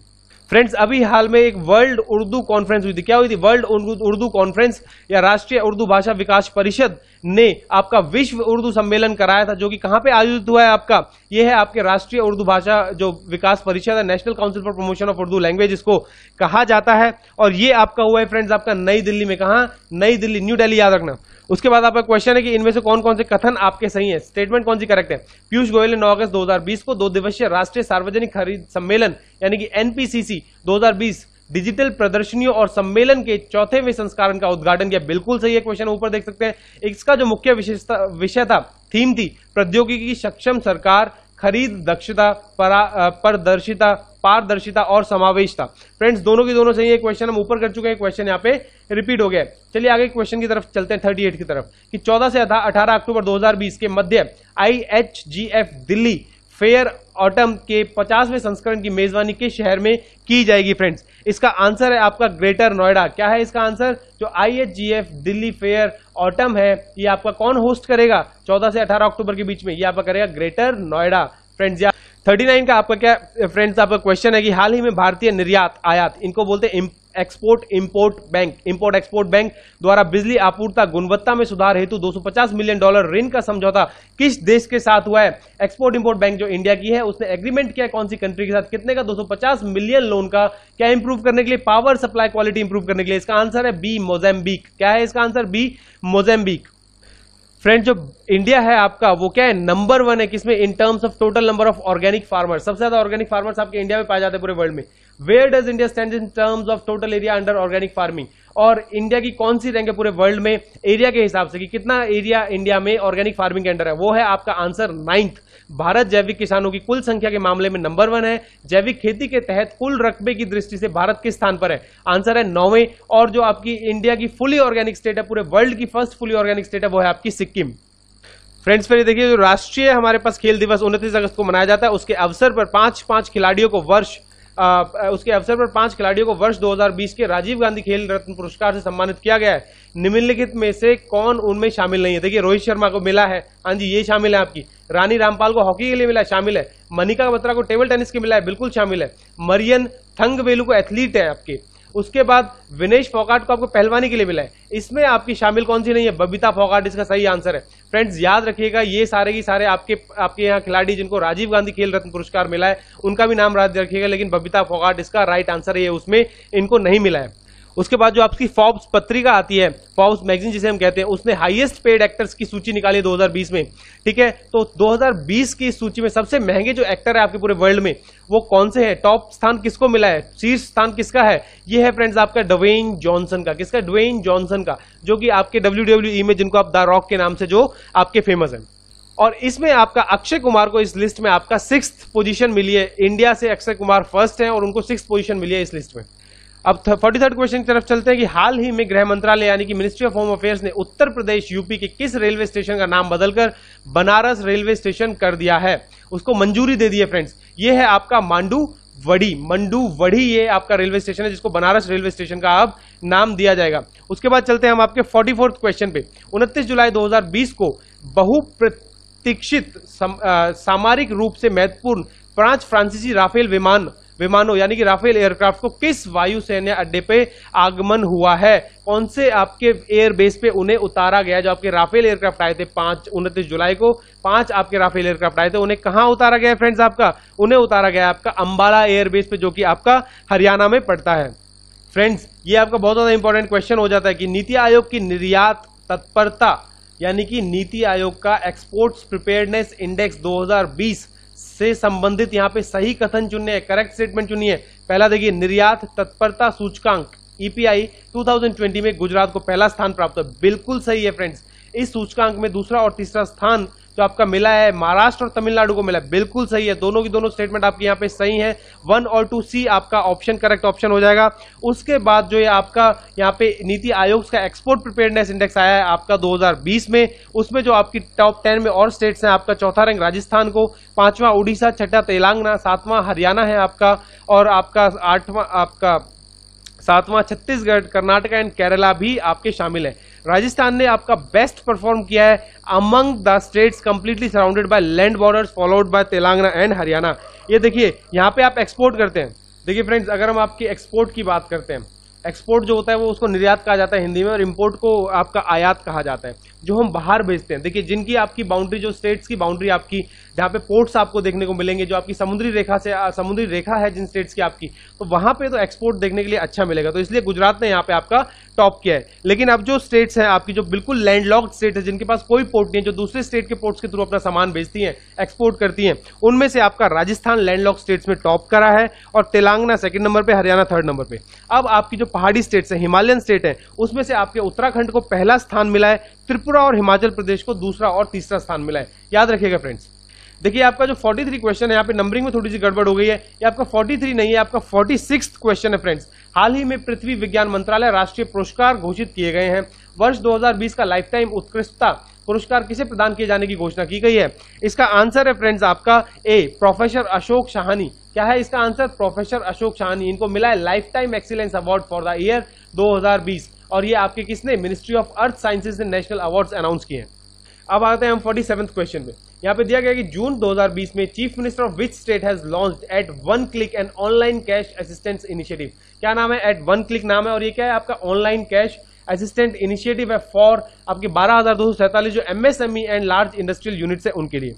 फ्रेंड्स अभी हाल में एक वर्ल्ड उर्दू कॉन्फ्रेंस हुई थी क्या हुई थी वर्ल्ड उर्दू कॉन्फ्रेंस या राष्ट्रीय उर्दू भाषा विकास परिषद ने आपका विश्व उर्दू सम्मेलन कराया था जो कि कहां पे आयोजित हुआ है आपका ये है आपके राष्ट्रीय उर्दू भाषा जो विकास परिषद है national council for promotion of Urdu language इसको कहा जाता है और ये आपका हुआ है फ्रेंड्स आपका नई दिल्ली में कहा नई दिल्ली न्यू डेली याद रखना उसके बाद आपका क्वेश्चन है कि इनमें से कौन कौन से कथन आपके सही है स्टेटमेंट कौन सी करेक्ट है पीयूष गोयल ने 9 अगस्त 2020 को दो दिवसीय राष्ट्रीय सार्वजनिक खरीद सम्मेलन यानी कि एनपीसीसी 2020 डिजिटल प्रदर्शनियों और सम्मेलन के चौथेवें संस्करण का उद्घाटन किया बिल्कुल सही है क्वेश्चन ऊपर देख सकते हैं इसका जो मुख्य विशेषता विषय था थीम थी प्रौद्योगिकी की सक्षम सरकार खरीद दक्षता पारदर्शिता पारदर्शिता और समावेशता फ्रेंड्स दोनों की दोनों सही है क्वेश्चन हम ऊपर कर चुके हैं क्वेश्चन यहाँ पे रिपीट हो गया चलिए आगे क्वेश्चन की तरफ चलते हैं 38 की तरफ कि 14 से अठारह अक्टूबर 2020 के मध्य आईएचजीएफ दिल्ली फेयर ऑटम के 50वें संस्करण की मेजबानी किस शहर में की जाएगी फ्रेंड्स इसका आंसर है आपका ग्रेटर नोएडा क्या है इसका आंसर जो आईएचजीएफ दिल्ली फेयर ऑटम है ये आपका कौन होस्ट करेगा 14 से 18 अक्टूबर के बीच में ये आपका करेगा ग्रेटर नोएडा फ्रेंड्स या 39 का आपका क्या फ्रेंड्स आपका क्वेश्चन है कि हाल ही में भारतीय निर्यात आयात इनको बोलते हैं export import bank import export bank द्वारा बिजली आपूर्ति गुणवत्ता में सुधार हेतु 250 मिलियन डॉलर ऋण का समझौता किस देश के साथ हुआ है एक्सपोर्ट इंपोर्ट बैंक जो इंडिया की है उसने एग्रीमेंट किया कौन सी कंट्री के साथ कितने का 250 मिलियन लोन का क्या इंप्रूव करने के लिए पावर सप्लाई क्वालिटी इंप्रूव करने के लिए इसका आंसर है बी मोजेम्बिक क्या है इसका आंसर बी मोजेम्बिक फ्रेंड जो इंडिया है आपका वो क्या है नंबर वन है किसमें in terms of total number of organic farmers सबसे ज्यादा ऑर्गेनिक फार्मर्स आपके इंडिया में पाए जाते हैं पूरे वर्ल्ड में where does India stand in terms of total area under organic farming और इंडिया की कौन सी रैंक है पूरे वर्ल्ड में एरिया के हिसाब से कि कितना एरिया इंडिया में ऑर्गेनिक फार्मिंग के अंडर है वो है आपका आंसर नाइन्थ भारत जैविक किसानों की कुल संख्या के मामले में नंबर वन है जैविक खेती के तहत कुल रकबे की दृष्टि से भारत किस स्थान पर है आंसर है नौवे और जो आपकी इंडिया की फुली ऑर्गेनिक स्टेट है पूरे वर्ल्ड की फर्स्ट फुली ऑर्गेनिक स्टेट है वो है आपकी सिक्किम फ्रेंड्स फिर देखिए जो राष्ट्रीय हमारे पास खेल दिवस उनतीस अगस्त को मनाया जाता है उसके अवसर पर पांच पांच खिलाड़ियों को वर्ष उसके अवसर पर पांच खिलाड़ियों को वर्ष 2020 के राजीव गांधी खेल रत्न पुरस्कार से सम्मानित किया गया है निम्नलिखित में से कौन उनमें शामिल नहीं है देखिए रोहित शर्मा को मिला है हाँ जी ये शामिल है आपकी रानी रामपाल को हॉकी के लिए मिला है शामिल है मनिका बत्रा को टेबल टेनिस के मिला है बिल्कुल शामिल है मरियन थंग को एथलीट है आपके उसके बाद विनेश फोकाट को आपको पहलवानी के लिए मिला है इसमें आपकी शामिल कौन सी नहीं है बबीता फोकाट इसका सही आंसर है फ्रेंड्स याद रखिएगा ये सारे की सारे आपके आपके यहाँ खिलाड़ी जिनको राजीव गांधी खेल रत्न पुरस्कार मिला है उनका भी नाम याद रखिएगा लेकिन बबीता फोगाट इसका राइट आंसर है उसमें इनको नहीं मिला है उसके बाद जो आपकी फॉब्स पत्रिका आती है फॉब्स मैगजीन जिसे हम कहते हैं उसने हाईएस्ट पेड एक्टर्स की सूची निकाली 2020 में ठीक है तो 2020 की सूची में सबसे महंगे जो एक्टर है आपके पूरे वर्ल्ड में वो कौन से हैं टॉप स्थान किसको मिला है शीर्ष स्थान किसका है ये है फ्रेंड्स आपका डवेन जॉनसन का किसका डवेन जॉनसन का जो कि आपके डब्ल्यू e में जिनको आप द रॉक के नाम से जो आपके फेमस हैं और इसमें आपका अक्षय कुमार को इस लिस्ट में आपका सिक्स पोजीशन मिली है इंडिया से अक्षय कुमार फर्स्ट है और उनको सिक्स पोजीशन मिली है इस लिस्ट में अब फोर्टी थर्ड क्वेश्चन की तरफ चलते हैं कि हाल ही में गृह मंत्रालय यानी कि मिनिस्ट्री ऑफ होम अफेयर्स ने उत्तर प्रदेश यूपी के किस रेलवे स्टेशन का नाम बदलकर बनारस रेलवे स्टेशन कर दिया है उसको मंजूरी दे दी है फ्रेंड्स ये है आपका मांडू वड़ी मंडू वड़ी ये आपका रेलवे स्टेशन है जिसको बनारस रेलवे स्टेशन का अब नाम दिया जाएगा उसके बाद चलते हैं हम आपके फोर्टी क्वेश्चन पे उनतीस जुलाई दो को बहुप्रतीक्षित सामरिक रूप से महत्वपूर्ण पांच फ्रांसीसी राफेल विमान विमानों यानी कि राफेल एयरक्राफ्ट को किस वायुसेना अड्डे पे आगमन हुआ है कौन से आपके एयरबेस पे उन्हें उतारा गया जो आपके राफेल एयरक्राफ्ट आए थे पांच उनतीस जुलाई को पांच आपके राफेल एयरक्राफ्ट आए थे उन्हें कहाँ उतारा गया फ्रेंड्स आपका उन्हें उतारा गया आपका अम्बाला एयरबेस पे जो कि आपका हरियाणा में पड़ता है फ्रेंड्स ये आपका बहुत ज़्यादा इंपॉर्टेंट क्वेश्चन हो जाता है कि नीति आयोग की निर्यात तत्परता यानी कि नीति आयोग का एक्सपोर्ट्स प्रिपेयरनेस इंडेक्स 2020 से संबंधित यहाँ पे सही कथन हैं करेक्ट स्टेटमेंट चुनिए पहला देखिए निर्यात तत्परता सूचकांक ईपीआई e 2020 में गुजरात को पहला स्थान प्राप्त है बिल्कुल सही है फ्रेंड्स इस सूचकांक में दूसरा और तीसरा स्थान जो तो आपका मिला है महाराष्ट्र और तमिलनाडु को मिला है बिल्कुल सही है दोनों की दोनों स्टेटमेंट आपके यहाँ पे सही है वन और टू सी आपका ऑप्शन करेक्ट ऑप्शन हो जाएगा उसके बाद जो ये आपका यहाँ पे नीति आयोग का एक्सपोर्ट प्रिपेयरनेस इंडेक्स आया है आपका 2020 में उसमें जो आपकी टॉप टेन में और स्टेट्स हैं आपका चौथा रैंक राजस्थान को पांचवा उड़ीसा छठा तेलंगाना सातवां हरियाणा है आपका और आपका आठवां आपका सातवां छत्तीसगढ़ कर्नाटका एंड केरला भी आपके शामिल है राजस्थान ने आपका बेस्ट परफॉर्म किया है among the states completely surrounded by land borders followed by Telangana and Haryana ये देखिए यहाँ पे आप एक्सपोर्ट करते हैं देखिए फ्रेंड्स अगर हम आपकी एक्सपोर्ट की बात करते हैं एक्सपोर्ट जो होता है वो उसको निर्यात कहा जाता है हिंदी में और इम्पोर्ट को आपका आयात कहा जाता है जो हम बाहर भेजते हैं देखिए जिनकी आपकी बाउंड्री जो स्टेट्स की बाउंड्री आपकी जहाँ पे पोर्ट्स आपको देखने को मिलेंगे जो आपकी समुद्री रेखा से समुद्री रेखा है जिन स्टेट्स की आपकी तो वहाँ पे तो एक्सपोर्ट देखने के लिए अच्छा मिलेगा तो इसलिए गुजरात ने यहाँ पे आपका टॉप किया है लेकिन अब जो स्टेट्स हैं आपकी जो बिल्कुल लैंडलॉक्ड स्टेट है जिनके पास कोई पोर्ट नहीं है जो दूसरे स्टेट के पोर्ट्स के थ्रू अपना सामान भेजती हैं एक्सपोर्ट करती हैं उनमें से आपका राजस्थान लैंडलॉक स्टेट्स में टॉप करा है और तेलंगाना सेकंड नंबर पर हरियाणा थर्ड नंबर पर अब आपकी जो पहाड़ी स्टेट्स हैं हिमालयन स्टेट हैं उसमें से आपके उत्तराखंड को पहला स्थान मिला है त्रिपुरा और हिमाचल प्रदेश को दूसरा और तीसरा स्थान मिला है याद रखिएगा फ्रेंड्स देखिए आपका जो 43 क्वेश्चन है यहाँ पे नंबरिंग में थोड़ी सी गड़बड़ हो गई है ये आपका 43 नहीं है आपका 46 क्वेश्चन है फ्रेंड्स हाल ही में पृथ्वी विज्ञान मंत्रालय राष्ट्रीय पुरस्कार घोषित किए गए हैं वर्ष 2020 का लाइफ टाइम उत्कृष्टता पुरस्कार किसे प्रदान किए जाने की घोषणा की गई है इसका आंसर है फ्रेंड्स आपका ए प्रोफेसर अशोक शाहानी क्या है इसका आंसर प्रोफेसर अशोक शाहानी इनको मिला है lifetime excellence award for the year दो और ये आपके किसने मिनिस्ट्री ऑफ अर्थ साइंसेज ने नेशनल अवार्ड अनाउंस किए हैं अब आते हैं हम फोर्टी सेवन क्वेश्चन में यहाँ पे दिया गया कि जून 2020 में chief minister of which state has launched at one click and online cash assistance initiative क्या नाम है एट वन क्लिक नाम है और ये क्या है आपका ऑनलाइन कैश असिस्टेंट इनिशिएटिव है फॉर आपके बारह जो MSME and large industrial units है उनके लिए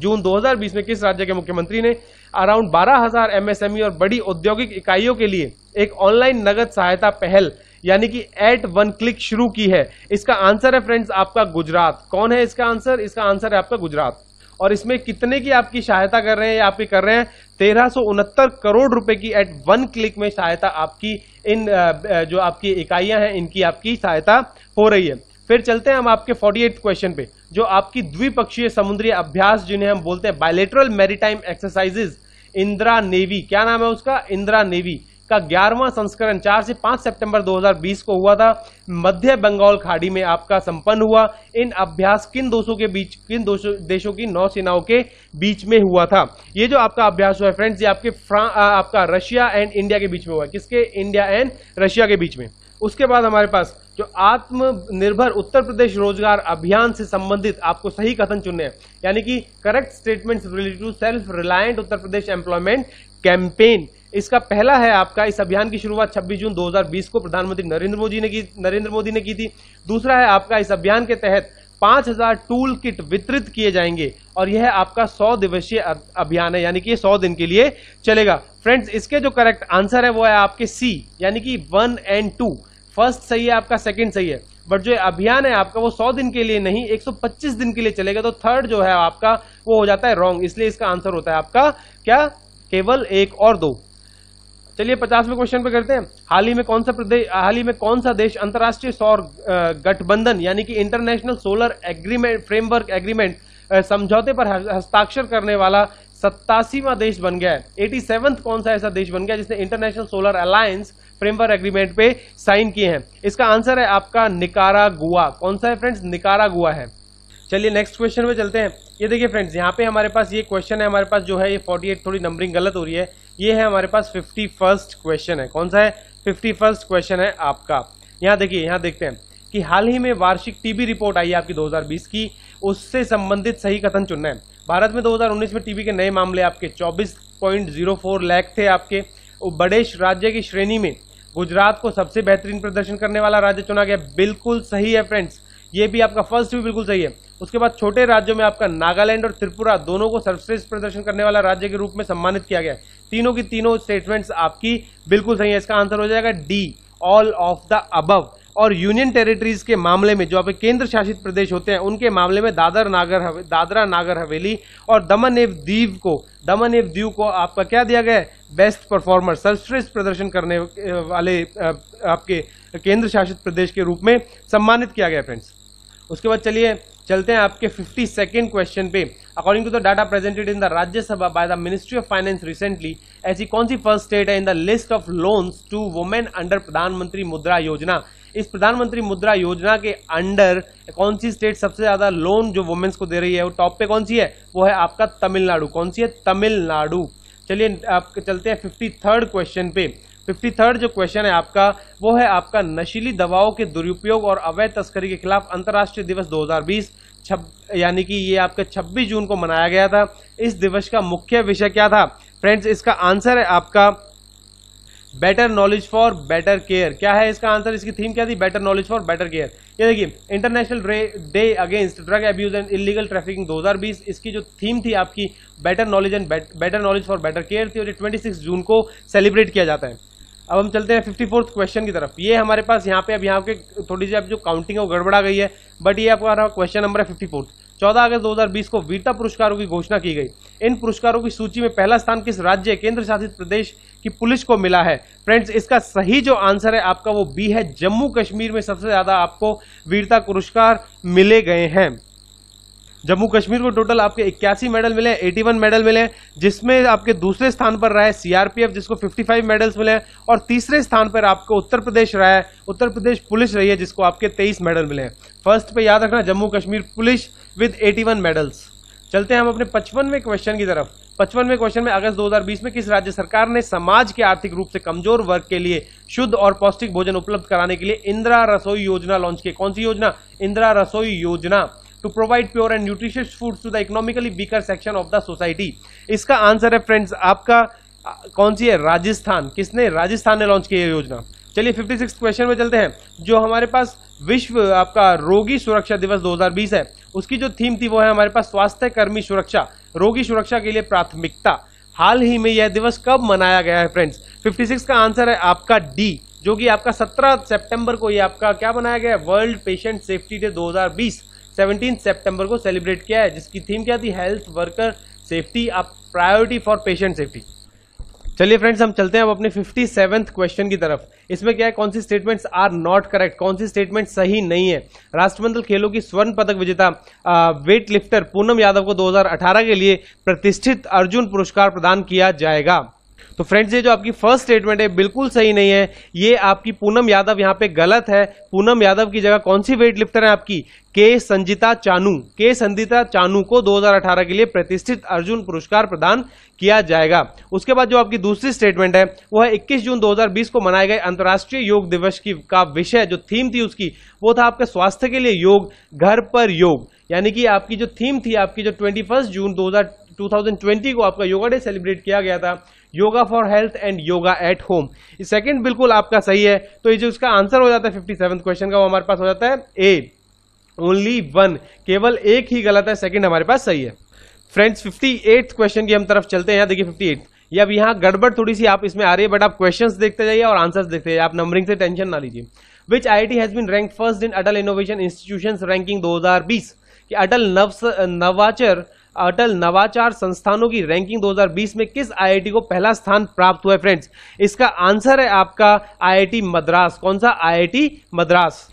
जून 2020 में किस राज्य के मुख्यमंत्री ने अराउंड 12,000 एमएसएमई और बड़ी औद्योगिक इकाइयों के लिए एक ऑनलाइन नगद सहायता पहल यानी कि एट वन क्लिक शुरू की है इसका आंसर है फ्रेंड्स आपका गुजरात कौन है इसका आंसर इसका आंसर है आपका गुजरात और इसमें कितने की आपकी सहायता कर रहे हैं या कर रहे हैं तेरह करोड़ रुपए की एट वन क्लिक में सहायता आपकी इन जो आपकी इकाइयां हैं इनकी आपकी सहायता हो रही है फिर चलते हैं हम आपके फोर्टी क्वेश्चन पे जो आपकी द्विपक्षीय समुद्री अभ्यास जिन्हें हम बोलते हैं bilateral maritime exercises Indira navy क्या नाम है उसका इंदिरा नेवी का ग्यारहवां संस्करण 4 से 5 सितंबर 2020 को हुआ था मध्य बंगाल खाड़ी में आपका संपन्न हुआ इन अभ्यास किन दोषों के बीच किन देशों की नौसेनाओं के बीच में हुआ था ये जो आपका अभ्यास हुआ है फ्रेंड्स ये आपके आपका रशिया एंड इंडिया के बीच में हुआ है किसके इंडिया एंड रशिया के बीच में उसके बाद हमारे पास जो आत्मनिर्भर उत्तर प्रदेश रोजगार अभियान से संबंधित आपको सही कथन चुनने हैं यानी कि correct statements related to self reliant Uttar Pradesh employment campaign इसका पहला है आपका इस अभियान की शुरुआत 26 जून 2020 को प्रधानमंत्री नरेंद्र मोदी ने की नरेंद्र मोदी ने की थी दूसरा है आपका इस अभियान के तहत 5000 टूल किट वितरित किए जाएंगे और यह आपका 100 दिवसीय अभियान है यानी कि 100 दिन के लिए चलेगा फ्रेंड्स इसके जो करेक्ट आंसर है वो है आपके सी यानी कि वन एंड टू फर्स्ट सही है आपका सेकेंड सही है बट जो अभियान है आपका वो 100 दिन के लिए नहीं 125 दिन के लिए चलेगा तो थर्ड जो है आपका वो हो जाता है रॉन्ग इसलिए इसका आंसर होता है आपका क्या केवल एक और दो चलिए पचासवें क्वेश्चन पे करते हैं हाल ही में कौन सा प्रदेश हाल ही में कौन सा देश अंतर्राष्ट्रीय सौर गठबंधन यानी कि international solar agreement framework agreement समझौते पर हस्ताक्षर करने वाला सत्तासीवा देश बन गया है एटी सेवंथ कौन सा ऐसा देश बन गया जिसने international solar alliance framework agreement पे साइन किए हैं इसका आंसर है आपका निकारा गुआ कौन सा है फ्रेंड्स निकारा गुआ है चलिए नेक्स्ट क्वेश्चन में चलते हैं ये देखिए फ्रेंड्स यहाँ पे हमारे पास ये क्वेश्चन है हमारे पास जो है ये 48 थोड़ी नंबरिंग गलत हो रही है ये है हमारे पास फिफ्टी फर्स्ट क्वेश्चन है कौन सा है फिफ्टी फर्स्ट क्वेश्चन है आपका यहाँ देखिए यहाँ देखते हैं कि हाल ही में वार्षिक टीबी रिपोर्ट आई है आपकी 2020 की उससे संबंधित सही कथन चुनना है भारत में 2019 में टीबी के नए मामले आपके 24.04 लाख थे आपके बड़े राज्य की श्रेणी में गुजरात को सबसे बेहतरीन प्रदर्शन करने वाला राज्य चुना गया बिल्कुल सही है फ्रेंड्स ये भी आपका फर्स्ट भी बिल्कुल सही है उसके बाद छोटे राज्यों में आपका नागालैंड और त्रिपुरा दोनों को सर्वश्रेष्ठ प्रदर्शन करने वाला राज्य के रूप में सम्मानित किया गया तीनों की तीनों स्टेटमेंट्स आपकी बिल्कुल सही है इसका आंसर हो जाएगा D all of the above और यूनियन टेरिटरीज के मामले में जो आप केंद्र शासित प्रदेश होते हैं उनके मामले में दादर नागर दादरा नागर हवेली और दमन एव दीव को दमन एव दीव को आपका क्या दिया गया है बेस्ट परफॉर्मर सर्वश्रेष्ठ प्रदर्शन करने वाले आपके केंद्र शासित प्रदेश के रूप में सम्मानित किया गया फ्रेंड्स उसके बाद चलिए चलते हैं आपके फिफ्टी सेकेंड क्वेश्चन पे according to the data presented in the Rajya Sabha by the ministry of finance recently ऐसी कौन सी फर्स्ट स्टेट है in the list of loans to women under Pradhan Mantri Mudra योजना इस प्रधानमंत्री मुद्रा योजना के अंडर कौन सी स्टेट सबसे ज़्यादा लोन जो वुमेन्स को दे रही है वो टॉप पे कौन सी है वो है आपका तमिलनाडु कौन सी है तमिलनाडु चलिए आप चलते हैं फिफ्टी थर्ड क्वेश्चन पे फिफ्टी थर्ड जो क्वेश्चन है आपका वो है आपका नशीली दवाओं के दुरुपयोग और अवैध तस्करी के खिलाफ अंतर्राष्ट्रीय दिवस 2020 छब यानी कि ये आपका 26 जून को मनाया गया था इस दिवस का मुख्य विषय क्या था फ्रेंड्स इसका आंसर है आपका better knowledge for better care क्या है इसका आंसर इसकी थीम क्या थी better knowledge for better care ये देखिए international day against drug abuse and illegal trafficking 2020 इसकी जो थीम थी आपकी better knowledge and better knowledge for better care थी और ये 26 जून को सेलिब्रेट किया जाता है अब हम चलते हैं फिफ्टी फोर्थ क्वेश्चन की तरफ ये हमारे पास यहाँ पे अब यहाँ के थोड़ी सी अब जो काउंटिंग है वो गड़बड़ा गई है बट ये आपका क्वेश्चन नंबर है फिफ्टी फोर्थ चौदह अगस्त 2020 को वीरता पुरस्कारों की घोषणा की गई इन पुरस्कारों की सूची में पहला स्थान किस राज्य केंद्र शासित प्रदेश की पुलिस को मिला है फ्रेंड्स इसका सही जो आंसर है आपका वो बी है जम्मू कश्मीर में सबसे ज़्यादा आपको वीरता पुरस्कार मिले गए हैं जम्मू कश्मीर को टोटल आपके इक्यासी मेडल मिले 81 मेडल मिले जिसमें आपके दूसरे स्थान पर रहा है सीआरपीएफ जिसको 55 मेडल्स मिले और तीसरे स्थान पर आपको उत्तर प्रदेश रहा है उत्तर प्रदेश पुलिस रही है जिसको आपके 23 मेडल मिले हैं फर्स्ट पे याद रखना Jammu Kashmir police with 81 medals चलते हैं हम अपने पचपनवें क्वेश्चन की तरफ पचपनवें क्वेश्चन में अगस्त 2020 में किस राज्य सरकार ने समाज के आर्थिक रूप से कमजोर वर्ग के लिए शुद्ध और पौष्टिक भोजन उपलब्ध कराने के लिए इंदिरा रसोई योजना लॉन्च की कौन सी योजना Indira Rasoi Yojana to provide pure and nutritious food to the economically weaker section of the society इसका आंसर है फ्रेंड्स आपका कौन सी है राजस्थान किसने राजस्थान ने लॉन्च की है योजना चलिए 56 क्वेश्चन में चलते हैं जो हमारे पास विश्व आपका रोगी सुरक्षा दिवस 2020 है उसकी जो थीम थी वो है हमारे पास स्वास्थ्य कर्मी सुरक्षा रोगी सुरक्षा के लिए प्राथमिकता हाल ही में यह दिवस कब मनाया गया है फ्रेंड्स 56 का आंसर है आपका डी जो कि आपका 17 सितंबर को ये आपका क्या बनाया गया है वर्ल्ड पेशेंट सेफ्टी डे बीस सेवनटीन सेप्टेम्बर को सेलिब्रेट किया है जिसकी थीम क्या थी health worker safety a priority for patient safety चलिए फ्रेंड्स हम चलते हैं अब अपने फिफ्टी सेवन्थ क्वेश्चन की तरफ इसमें क्या है कौन सी स्टेटमेंट्स आर नॉट करेक्ट कौन सी स्टेटमेंट सही नहीं है राष्ट्रमंडल खेलों की स्वर्ण पदक विजेता वेट लिफ्टर पूनम यादव को 2018 के लिए प्रतिष्ठित अर्जुन पुरस्कार प्रदान किया जाएगा तो फ्रेंड्स ये जो आपकी फर्स्ट स्टेटमेंट है बिल्कुल सही नहीं है ये आपकी पूनम यादव यहाँ पे गलत है पूनम यादव की जगह कौन सी वेट लिफ्टर है आपकी के संजिता चानू के संजिता चानू को 2018 के लिए प्रतिष्ठित अर्जुन पुरस्कार प्रदान किया जाएगा उसके बाद जो आपकी दूसरी स्टेटमेंट है वह है 21 जून 2020 को मनाए गए अंतर्राष्ट्रीय योग दिवस की का विषय जो थीम थी उसकी वो था आपके स्वास्थ्य के लिए योग घर पर योग यानी कि आपकी जो थीम थी आपकी जो 21 जून 2000 2020 को आपका योगा डे सेलिब्रेट किया गया था yoga for health and yoga at home second बिल्कुल आपका सही है तो ये जो इसका आंसर हो जाता है फिफ्टी क्वेश्चन का वो हमारे पास हो जाता है ए ओनली वन केवल एक ही गलत है सेकंड हमारे पास सही है फ्रेंड्स फिफ्टी क्वेश्चन की हम तरफ चलते हैं देखिए फिफ्टी ये अब यहाँ गड़बड़ थोड़ी सी आप इसमें आ रही है बट आप क्वेश्चंस देखते जाइए और आंसर्स देखते जाइए आप नंबरिंग से टेंशन ना लीजिए which I I has been rank first in Atal innovation institution ranking 2020 कि अटल नवाचर अटल नवाचार संस्थानों की रैंकिंग 2020 में किस आईआईटी को पहला स्थान प्राप्त हुआ है फ्रेंड्स इसका आंसर है आपका आईआईटी मद्रास कौन सा आईआईटी मद्रास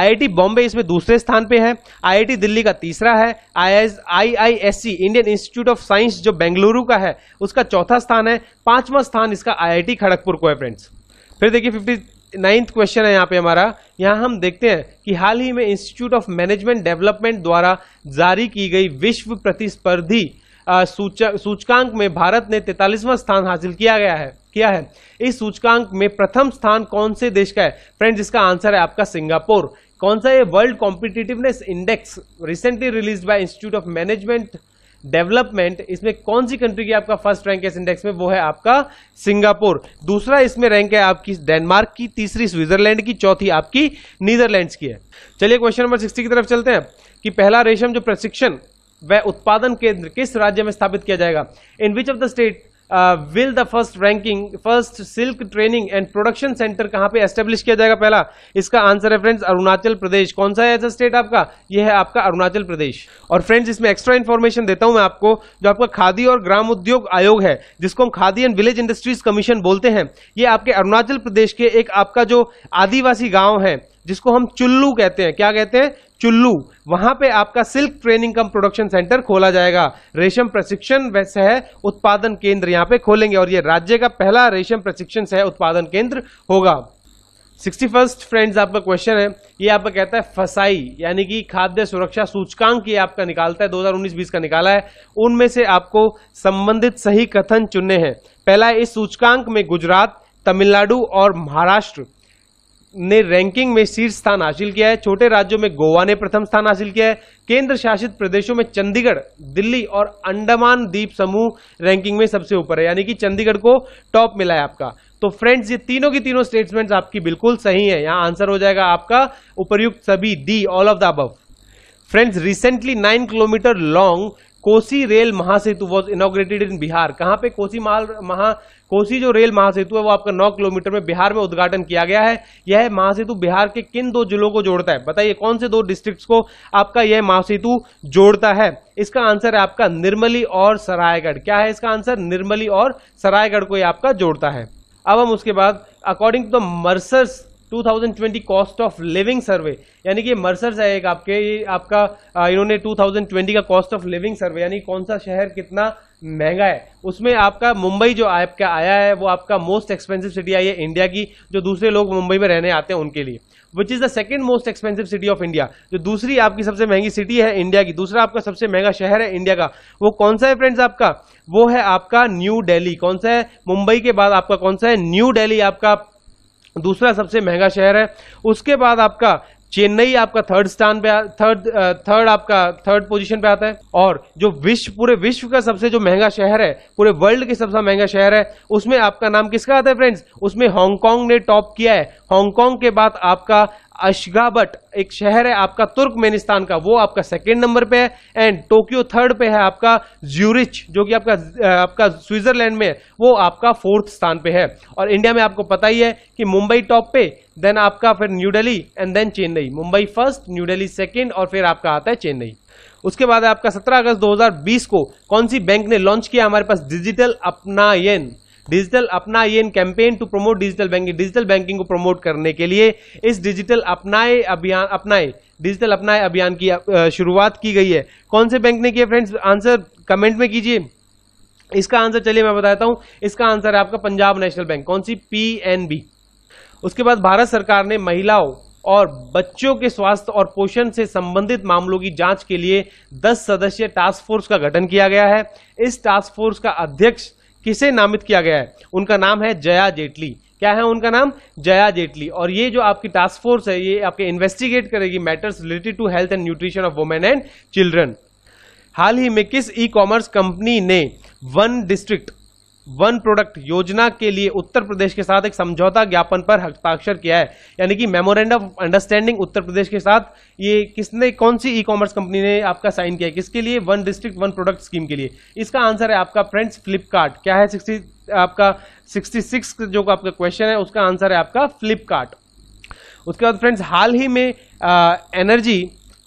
आईआईटी बॉम्बे इसमें दूसरे स्थान पे है आईआईटी दिल्ली का तीसरा है IISc Indian Institute of Science जो बेंगलुरु का है उसका चौथा स्थान है पांचवा स्थान इसका आईआईटी खड़गपुर को है फ्रेंड्स फिर देखिए फिफ्टी नाइन्थ क्वेश्चन है यहाँ पे हमारा यहाँ हम देखते हैं कि हाल ही में इंस्टीट्यूट ऑफ मैनेजमेंट डेवलपमेंट द्वारा जारी की गई विश्व प्रतिस्पर्धी सूचकांक में भारत ने तैतालीसवां स्थान हासिल किया गया है किया है इस सूचकांक में प्रथम स्थान कौन से देश का है फ्रेंड इसका आंसर है आपका सिंगापुर कौन सा ये world competitiveness index recently release by institute of management development इसमें कौन सी कंट्री की आपका फर्स्ट रैंक है इस इंडेक्स में वो है आपका सिंगापुर दूसरा इसमें रैंक है आपकी डेनमार्क की तीसरी स्विट्जरलैंड की चौथी आपकी नीदरलैंड्स की है चलिए क्वेश्चन नंबर सिक्सटी की तरफ चलते हैं कि पहला रेशम जो प्रशिक्षण वह उत्पादन केंद्र किस राज्य में स्थापित किया जाएगा in which of the state will the first ranking first silk training and production centre कहां पे एस्टेब्लिश किया जाएगा पहला इसका आंसर है फ्रेंड्स अरुणाचल प्रदेश कौन सा है ऐसा स्टेट आपका यह है आपका अरुणाचल प्रदेश और फ्रेंड्स इसमें एक्स्ट्रा इन्फॉर्मेशन देता हूं मैं आपको जो आपका खादी और ग्राम उद्योग आयोग है जिसको हम Khadi and village industries commission बोलते हैं ये आपके अरुणाचल प्रदेश के एक आपका जो आदिवासी गाँव है जिसको हम चुल्लू कहते हैं क्या कहते हैं चुल्लू वहां पे आपका silk training cum production centre खोला जाएगा रेशम प्रशिक्षण सह उत्पादन केंद्र यहाँ पे खोलेंगे और ये राज्य का पहला रेशम प्रशिक्षण सह उत्पादन केंद्र होगा सिक्सटी फर्स्ट फ्रेंड्स आपका क्वेश्चन है ये आपका कहता है फसाई यानी कि खाद्य सुरक्षा सूचकांक ये आपका निकालता है 2019-20 का निकाला है उनमें से आपको संबंधित सही कथन चुनने हैं पहला इस सूचकांक में गुजरात तमिलनाडु और महाराष्ट्र ने रैंकिंग में शीर्ष स्थान हासिल किया है छोटे राज्यों में गोवा ने प्रथम स्थान हासिल किया है केंद्र शासित प्रदेशों में चंडीगढ़ दिल्ली और अंडमान द्वीप समूह रैंकिंग में सबसे ऊपर है यानी कि चंडीगढ़ को टॉप मिला है आपका तो फ्रेंड्स ये तीनों की तीनों स्टेटमेंट्स आपकी बिल्कुल सही है यहां आंसर हो जाएगा आपका उपयुक्त सभी डी ऑल ऑफ द अब friends recently nine kilometre long Kosi rail Mahasetu was inaugurated in Bihar कहाँ पे कोसी माल महा कोसी जो रेल महासेतु है वो आपका 9 किलोमीटर में बिहार में उद्घाटन किया गया है यह महासेतु बिहार के किन दो जिलों को जोड़ता है बताइए कौन से दो डिस्ट्रिक्ट्स को आपका यह महासेतु जोड़ता है इसका आंसर है आपका निर्मली और सरायगढ़ क्या है इसका आंसर निर्मली और सरायगढ़ को यह आपका जोड़ता है अब हम उसके बाद according to the Mercer's 2020 cost of living survey यानी कि मर्सर्स है एक आपके आपका इन्होंने 2020 का कॉस्ट ऑफ लिविंग सर्वे यानी कौन सा शहर कितना महंगा है उसमें आपका मुंबई जो आपका आया है वो आपका मोस्ट एक्सपेंसिव सिटी आई है इंडिया की जो दूसरे लोग मुंबई में रहने आते हैं उनके लिए which is the second most expensive city of India जो दूसरी आपकी सबसे महंगी सिटी है इंडिया की दूसरा आपका सबसे महंगा शहर है इंडिया का वो कौन सा है फ्रेंड्स आपका वो है आपका न्यू डेली कौन सा है मुंबई के बाद आपका कौन सा है न्यू डेली आपका दूसरा सबसे महंगा शहर है उसके बाद आपका चेन्नई आपका थर्ड स्थान पे थर्ड थर्ड आपका थर्ड पोजीशन पे आता है और जो विश्व पूरे विश्व का सबसे जो महंगा शहर है पूरे वर्ल्ड के सबसे महंगा शहर है उसमें आपका नाम किसका आता है फ्रेंड्स उसमें हांगकांग ने टॉप किया है हांगकांग के बाद आपका अशगाबट एक शहर है आपका तुर्कमेनिस्तान का वो आपका सेकेंड नंबर पे है एंड टोक्यो थर्ड पे है आपका ज्यूरिच जो कि आपका आपका स्विट्जरलैंड में है वो आपका फोर्थ स्थान पे है और इंडिया में आपको पता ही है कि मुंबई टॉप पे देन आपका फिर new Delhi and then Chennai Mumbai first new Delhi second और फिर आपका आता है चेन्नई उसके बाद आपका सत्रह अगस्त बीस को कौन सी बैंक ने लॉन्च किया हमारे पास डिजिटल अपना येन डिजिटल अपनाए इन campaign to promote digital banking digital banking को प्रमोट करने के लिए इस डिजिटल अपनाए अभियान अपनाए डिजिटल अपनाए अभियान की शुरुआत की गई है कौन से बैंक ने किया फ्रेंड्स आंसर कमेंट में कीजिए इसका आंसर चलिए मैं बताता हूं इसका आंसर है आपका पंजाब नेशनल बैंक कौन सी पीएनबी उसके बाद भारत सरकार ने महिलाओं और बच्चों के स्वास्थ्य और पोषण से संबंधित मामलों की जांच के लिए 10 सदस्यीय टास्क फोर्स का गठन किया गया है इस टास्क फोर्स का अध्यक्ष किसे नामित किया गया है उनका नाम है जया जेटली क्या है उनका नाम जया जेटली और ये जो आपकी टास्क फोर्स है ये आपके इन्वेस्टिगेट करेगी matters related to health and nutrition of women and children हाल ही में किस ई कॉमर्स कंपनी ने वन डिस्ट्रिक्ट वन प्रोडक्ट योजना के लिए उत्तर प्रदेश के साथ एक समझौता ज्ञापन पर हस्ताक्षर किया है यानी कि memorandum of understanding Uttar Pradesh के साथ ये किसने कौन सी ई कॉमर्स कंपनी ने आपका साइन किया है किसके लिए one district one product scheme के लिए इसका आंसर है आपका फ्रेंड्स फ्लिपकार्ट क्या है सिक्सटी आपका सिक्सटी सिक्स जो आपका क्वेश्चन है उसका आंसर है आपका फ्लिपकार्ट उसके बाद फ्रेंड्स हाल ही में आ, एनर्जी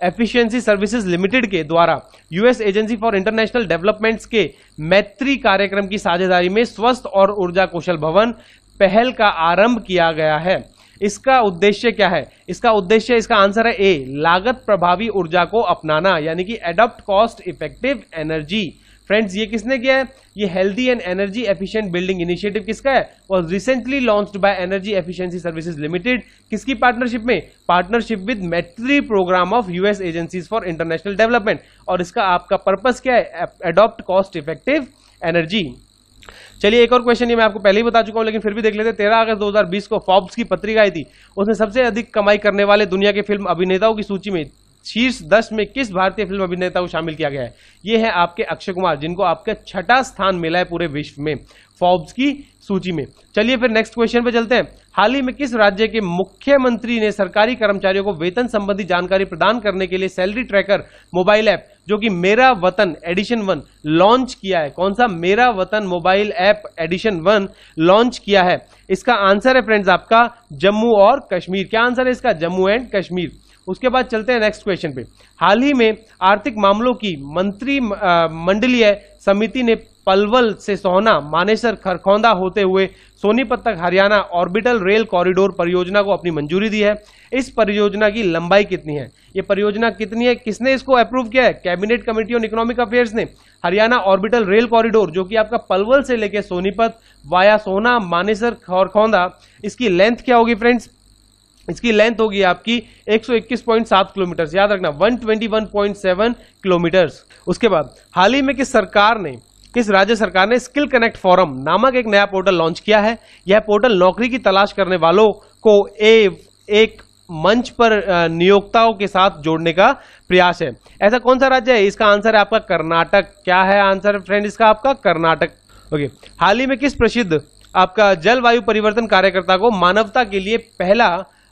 एफिशिएंसी सर्विसेज लिमिटेड के द्वारा US agency for international developments के मैत्री कार्यक्रम की साझेदारी में स्वस्थ और ऊर्जा कौशल भवन पहल का आरंभ किया गया है इसका उद्देश्य क्या है इसका उद्देश्य इसका आंसर है ए लागत प्रभावी ऊर्जा को अपनाना यानी कि adopt cost effective energy friends ये किसने किया है ये healthy and energy efficient building initiative किसका है और recently launched by energy efficiency services limited किसकी पार्टनरशिप में partnership with Maitri program of US agencies for international development और इसका आपका पर्पस क्या है एडॉप्ट कॉस्ट इफेक्टिव एनर्जी चलिए एक और क्वेश्चन ये मैं आपको पहले ही बता चुका हूं लेकिन फिर भी देख लेते हैं तेरह अगस्त 2020 को फॉब्स की पत्रिका आई थी उसमें सबसे अधिक कमाई करने वाले दुनिया के फिल्म अभिनेताओं की सूची में शीर्ष दस में किस भारतीय फिल्म अभिनेता को शामिल किया गया है ये है आपके अक्षय कुमार जिनको आपका छठा स्थान मिला है पूरे विश्व में फॉर्ब्स की सूची में चलिए फिर नेक्स्ट क्वेश्चन पे चलते हैं हाल ही में किस राज्य के मुख्यमंत्री ने सरकारी कर्मचारियों को वेतन संबंधी जानकारी प्रदान करने के लिए सैलरी ट्रैकर मोबाइल ऐप जो कि मेरा वतन एडिशन वन लॉन्च किया है कौन सा Mera Watan mobile app edition one launch किया है इसका आंसर है फ्रेंड्स आपका जम्मू और कश्मीर क्या आंसर है इसका जम्मू एंड कश्मीर उसके बाद चलते हैं नेक्स्ट क्वेश्चन पे हाल ही में आर्थिक मामलों की मंत्री मंडलीय समिति ने पलवल से सोहना मानेसर खरखौंदा होते हुए सोनीपत तक हरियाणा ऑर्बिटल रेल कॉरिडोर परियोजना को अपनी मंजूरी दी है इस परियोजना की लंबाई कितनी है ये परियोजना कितनी है किसने इसको अप्रूव किया है cabinet committee on economic affairs ने हरियाणा ऑर्बिटल रेल कॉरिडोर जो कि आपका पलवल से लेकर सोनीपत वाया सोना मानेसर खरखौंदा इसकी लेंथ क्या होगी फ्रेंड्स इसकी लेंथ होगी आपकी 121.7 किलोमीटर याद रखना 121.7 किलोमीटर उसके बाद हाल ही में किस सरकार ने किस राज्य सरकार ने स्किल कनेक्ट फोरम नामक एक नया पोर्टल लॉन्च किया है यह पोर्टल नौकरी की तलाश करने वालों को ए एक मंच पर नियोक्ताओं के साथ जोड़ने का प्रयास है ऐसा कौन सा राज्य है इसका आंसर है आपका कर्नाटक क्या है आंसर फ्रेंड इसका आपका कर्नाटक ओके हाल ही में किस प्रसिद्ध आपका जलवायु परिवर्तन कार्यकर्ता को मानवता के लिए पहला